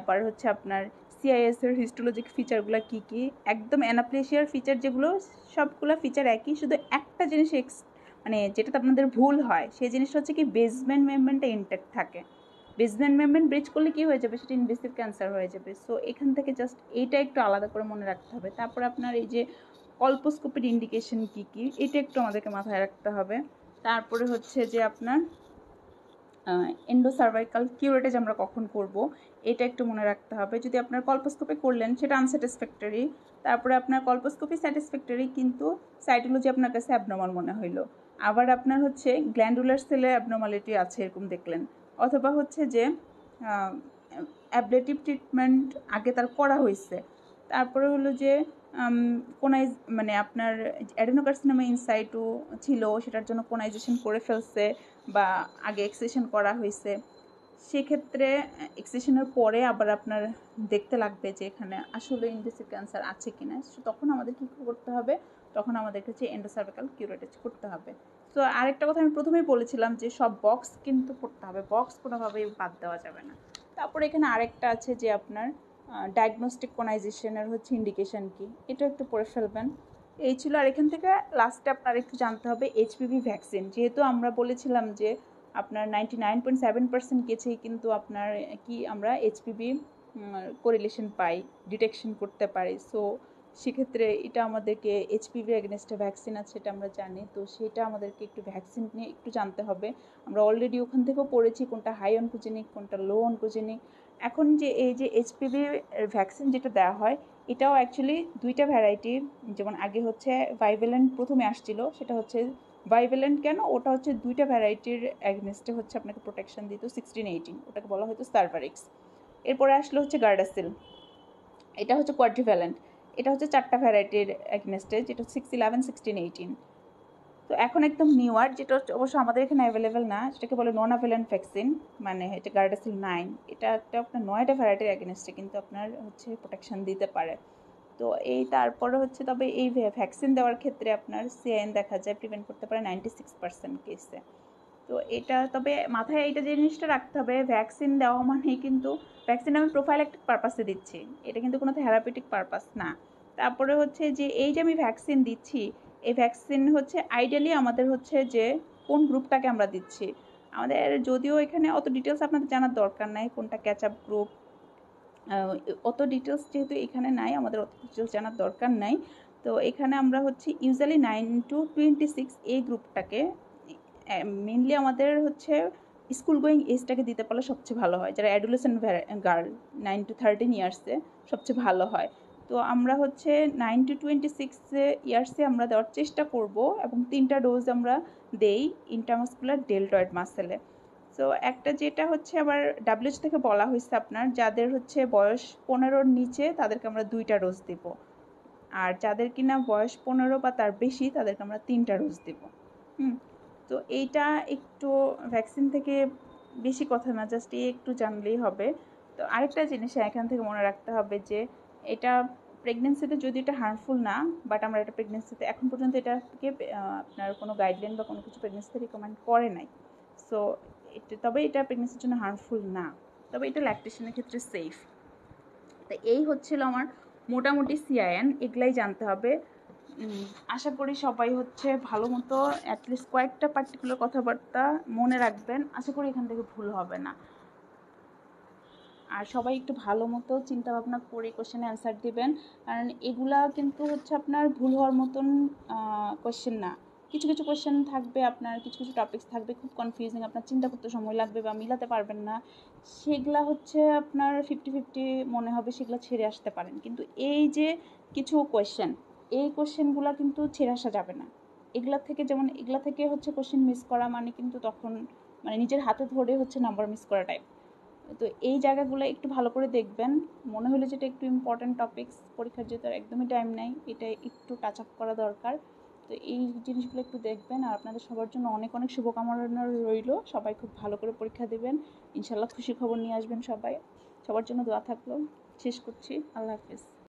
আবার হচ্ছে আপনার সিআইএসের হিস্টোলজিক ফিচারগুলো কী কী একদম অ্যানাপ্লেশিয়ার ফিচার যেগুলো সবগুলো ফিচার একই শুধু একটা জিনিস এক্স মানে যেটাতে আপনাদের ভুল হয় সেই জিনিসটা হচ্ছে কি বেসমেন্ট মেমেন্টটা ইনটেক্ট থাকে বেসমেন্ট মেমমেন্ট ব্রিজ করলে কী হয়ে যাবে সেটা ইনভেসিভ ক্যান্সার হয়ে যাবে সো এখান থেকে জাস্ট এইটা একটু আলাদা করে মনে রাখতে হবে তারপর আপনার এই যে অল্পস্কোপের ইন্ডিকেশন কী কী এটা একটু আমাদেরকে মাথায় রাখতে হবে তারপরে হচ্ছে যে আপনার এন্ডোসার্ভাইকাল কিউরেটেজ আমরা কখন করব এটা একটু মনে রাখতে হবে যদি আপনার কল্পস্কোপে করলেন সেটা আনস্যাটিসফ্যাক্টরি তারপরে আপনার কল্পস্কোপি স্যাটিসফ্যাক্টরি কিন্তু সাইটোলজি আপনার কাছে অ্যাবনর্মাল মনে হইলো আবার আপনার হচ্ছে গ্ল্যান্ডুলার সেলে অ্যাবনর্মালিটি আছে এরকম দেখলেন অথবা হচ্ছে যে অ্যাবলেটিভ ট্রিটমেন্ট আগে তার করা হয়েছে তারপরে হলো যে কোনাইজ মানে আপনার অ্যাডেনোকার্সিনামা ইনসাইটও ছিল সেটার জন্য কোনাইজেশন করে ফেলছে বা আগে এক্সেশন করা হয়েছে সেক্ষেত্রে এক্সেশনের পরে আবার আপনার দেখতে লাগবে যে এখানে আসলে ইন্ডেসিভ ক্যান্সার আছে কি না তখন আমাদের কী করতে হবে তখন আমাদের কাছে এন্ডোসার্ভিক্যাল কিউরেটেজ করতে হবে তো আরেকটা কথা আমি প্রথমেই বলেছিলাম যে সব বক্স কিন্তু পড়তে হবে বক্স কোনোভাবেই বাদ দেওয়া যাবে না তারপরে এখানে আরেকটা আছে যে আপনার ডায়াগনস্টিক কোনাইজেশনের হচ্ছে ইন্ডিকেশন কি এটা একটু পড়ে ফেলবেন এই ছিল আর এখান থেকে লাস্টে আপনার একটু জানতে হবে এইচপিভি ভ্যাকসিন যেহেতু আমরা বলেছিলাম যে আপনার ninety nine point seven percent গেছেই কিন্তু আপনার কি আমরা এইচপিভি কোরিলেশন পাই ডিটেকশন করতে পারি সো সেক্ষেত্রে এটা আমাদেরকে এইচপিভির এগেনস্টে ভ্যাকসিন আছে সেটা আমরা জানি তো সেটা আমাদেরকে একটু ভ্যাকসিন নিয়ে একটু জানতে হবে আমরা অলরেডি ওখান থেকেও পড়েছি কোনটা হাই অনকোজেনিক কোনটা লো অনকোজেনিক এখন যে এই যে এইচপিভি ভ্যাকসিন যেটা দেওয়া হয় এটাও অ্যাকচুয়ালি দুইটা ভ্যারাইটি যেমন আগে হচ্ছে ভাইভেলেন্ট প্রথমে আসছিল সেটা হচ্ছে ভাইভেলেন্ট কেন ওটা হচ্ছে দুইটা ভ্যারাইটির অ্যাগনেস্টে হচ্ছে আপনাকে প্রোটেকশন দিত সিক্সটিন এইটিন ওটাকে বলা হয়তো সার্ভারিক্স এরপরে আসলো হচ্ছে গার্ডাসিল এটা হচ্ছে কোয়াড্রিভ্যালেন্ট এটা হচ্ছে চারটা ভ্যারাইটির অ্যাগনেস্টে যেটা সিক্স ইলেভেন সিক্সটিন এইটিন তো এখন একদম নিউয়ার যেটা হচ্ছে অবশ্য আমাদের এখানে অ্যাভেলেবেল না সেটাকে বলে নন অ্যাভেলেন্ট ভ্যাকসিন মানে হচ্ছে গার্ডাসিল নাইন এটা একটা আপনার নয়টা ভ্যারাইটির অ্যাগেনস্টে কিন্তু আপনার হচ্ছে প্রোটেকশন দিতে পারে তো এই তারপরে হচ্ছে তবে এই ভ্যাকসিন দেওয়ার ক্ষেত্রে আপনার সিআইএন দেখা যায় প্রিভেন্ট করতে পারে নাইনটি সিক্স পার্সেন্ট কেসে তো এটা তবে মাথায় এইটা জিনিসটা রাখতে হবে ভ্যাকসিন দেওয়া মানেই কিন্তু ভ্যাকসিন আমি একটা পারপাসে দিচ্ছি এটা কিন্তু কোনো থেরাপিউটিক পারপাস না তারপরে হচ্ছে যে এই যে আমি ভ্যাকসিন দিচ্ছি এই ভ্যাকসিন হচ্ছে আইডিয়ালি আমাদের হচ্ছে যে কোন গ্রুপটাকে আমরা দিচ্ছি আমাদের যদিও এখানে অত ডিটেলস আপনাদের জানার দরকার নাই কোনটা ক্যাচ আপ গ্রুপ অত ডিটেলস যেহেতু এখানে নাই আমাদের অত ডিটেলস জানার দরকার নাই তো এখানে আমরা হচ্ছে usually nine to twenty six এই গ্রুপটাকে মেনলি আমাদের হচ্ছে স্কুল গোয়িং এজটাকে দিতে পারলে সবচেয়ে ভালো হয় যারা adolescent girl nine to thirteen ইয়ার্সে সবচেয়ে ভালো হয় তো আমরা হচ্ছে নাইন টু টোয়েন্টি সিক্স ইয়ার্সে আমরা দেওয়ার চেষ্টা করব এবং তিনটা ডোজ আমরা দেই ইন্টারমাসকুলার ডেলটয়েড মাসেলে তো একটা যেটা হচ্ছে আবার ডাব্লিউএচ থেকে বলা হয়েছে আপনার যাদের হচ্ছে বয়স পনেরোর নিচে তাদেরকে আমরা দুইটা ডোজ দেব আর যাদের কিনা বয়স পনেরো বা তার বেশি তাদেরকে আমরা তিনটা ডোজ দেব হুম তো এইটা একটু ভ্যাকসিন থেকে বেশি কথা না জাস্ট এই একটু জানলেই হবে তো আরেকটা জিনিস এখান থেকে মনে রাখতে হবে যে এটা প্রেগনেন্সিতে যদি এটা হার্মফুল না বাট আমরা এটা প্রেগনেন্সিতে এখন পর্যন্ত এটাকে আপনার কোনো গাইডলাইন বা কোনো কিছু প্রেগনেন্সিতে রিকমেন্ড করে নাই সো তবে এটা প্রেগনেন্সির জন্য হার্মফুল না তবে এটা ল্যাকটেশনের ক্ষেত্রে সেফ তো এই হচ্ছিল আমার মোটামুটি সিআইএন এগুলাই জানতে হবে আশা করি সবাই হচ্ছে ভালো মতো অ্যাটলিস্ট কয়েকটা পার্টিকুলার কথাবার্তা মনে রাখবেন আশা করি এখান থেকে ভুল হবে না আর সবাই একটু ভালো মতো চিন্তা ভাবনা করে কোয়েশনে অ্যান্সার দিবেন কারণ এগুলা কিন্তু হচ্ছে আপনার ভুল হওয়ার মতন কোয়েশ্চেন না কিছু কিছু কোয়েশ্চেন থাকবে আপনার কিছু কিছু টপিক্স থাকবে খুব কনফিউজিং আপনার চিন্তা করতে সময় লাগবে বা মিলাতে পারবেন না সেগুলা হচ্ছে আপনার ফিফটি ফিফটি মনে হবে সেগুলো ছেড়ে আসতে পারেন কিন্তু এই যে কিছু কোয়েশ্চেন এই কোয়েশ্চেনগুলো কিন্তু ছেড়ে আসা যাবে না এগুলা থেকে যেমন এগুলা থেকে হচ্ছে কোয়েশ্চেন মিস করা মানে কিন্তু তখন মানে নিজের হাতে ধরে হচ্ছে নাম্বার মিস করা টাইপ তো এই জায়গাগুলো একটু ভালো করে দেখবেন মনে হলে যেটা একটু ইম্পর্ট্যান্ট টপিকস পরীক্ষার যেতে একদমই টাইম নাই এটা একটু টাচ আপ করা দরকার তো এই জিনিসগুলো একটু দেখবেন আর আপনাদের সবার জন্য অনেক অনেক শুভকামনা রইল সবাই খুব ভালো করে পরীক্ষা দেবেন ইনশাল্লাহ খুশি খবর নিয়ে আসবেন সবাই সবার জন্য দোয়া থাকলো শেষ করছি আল্লাহ হাফিজ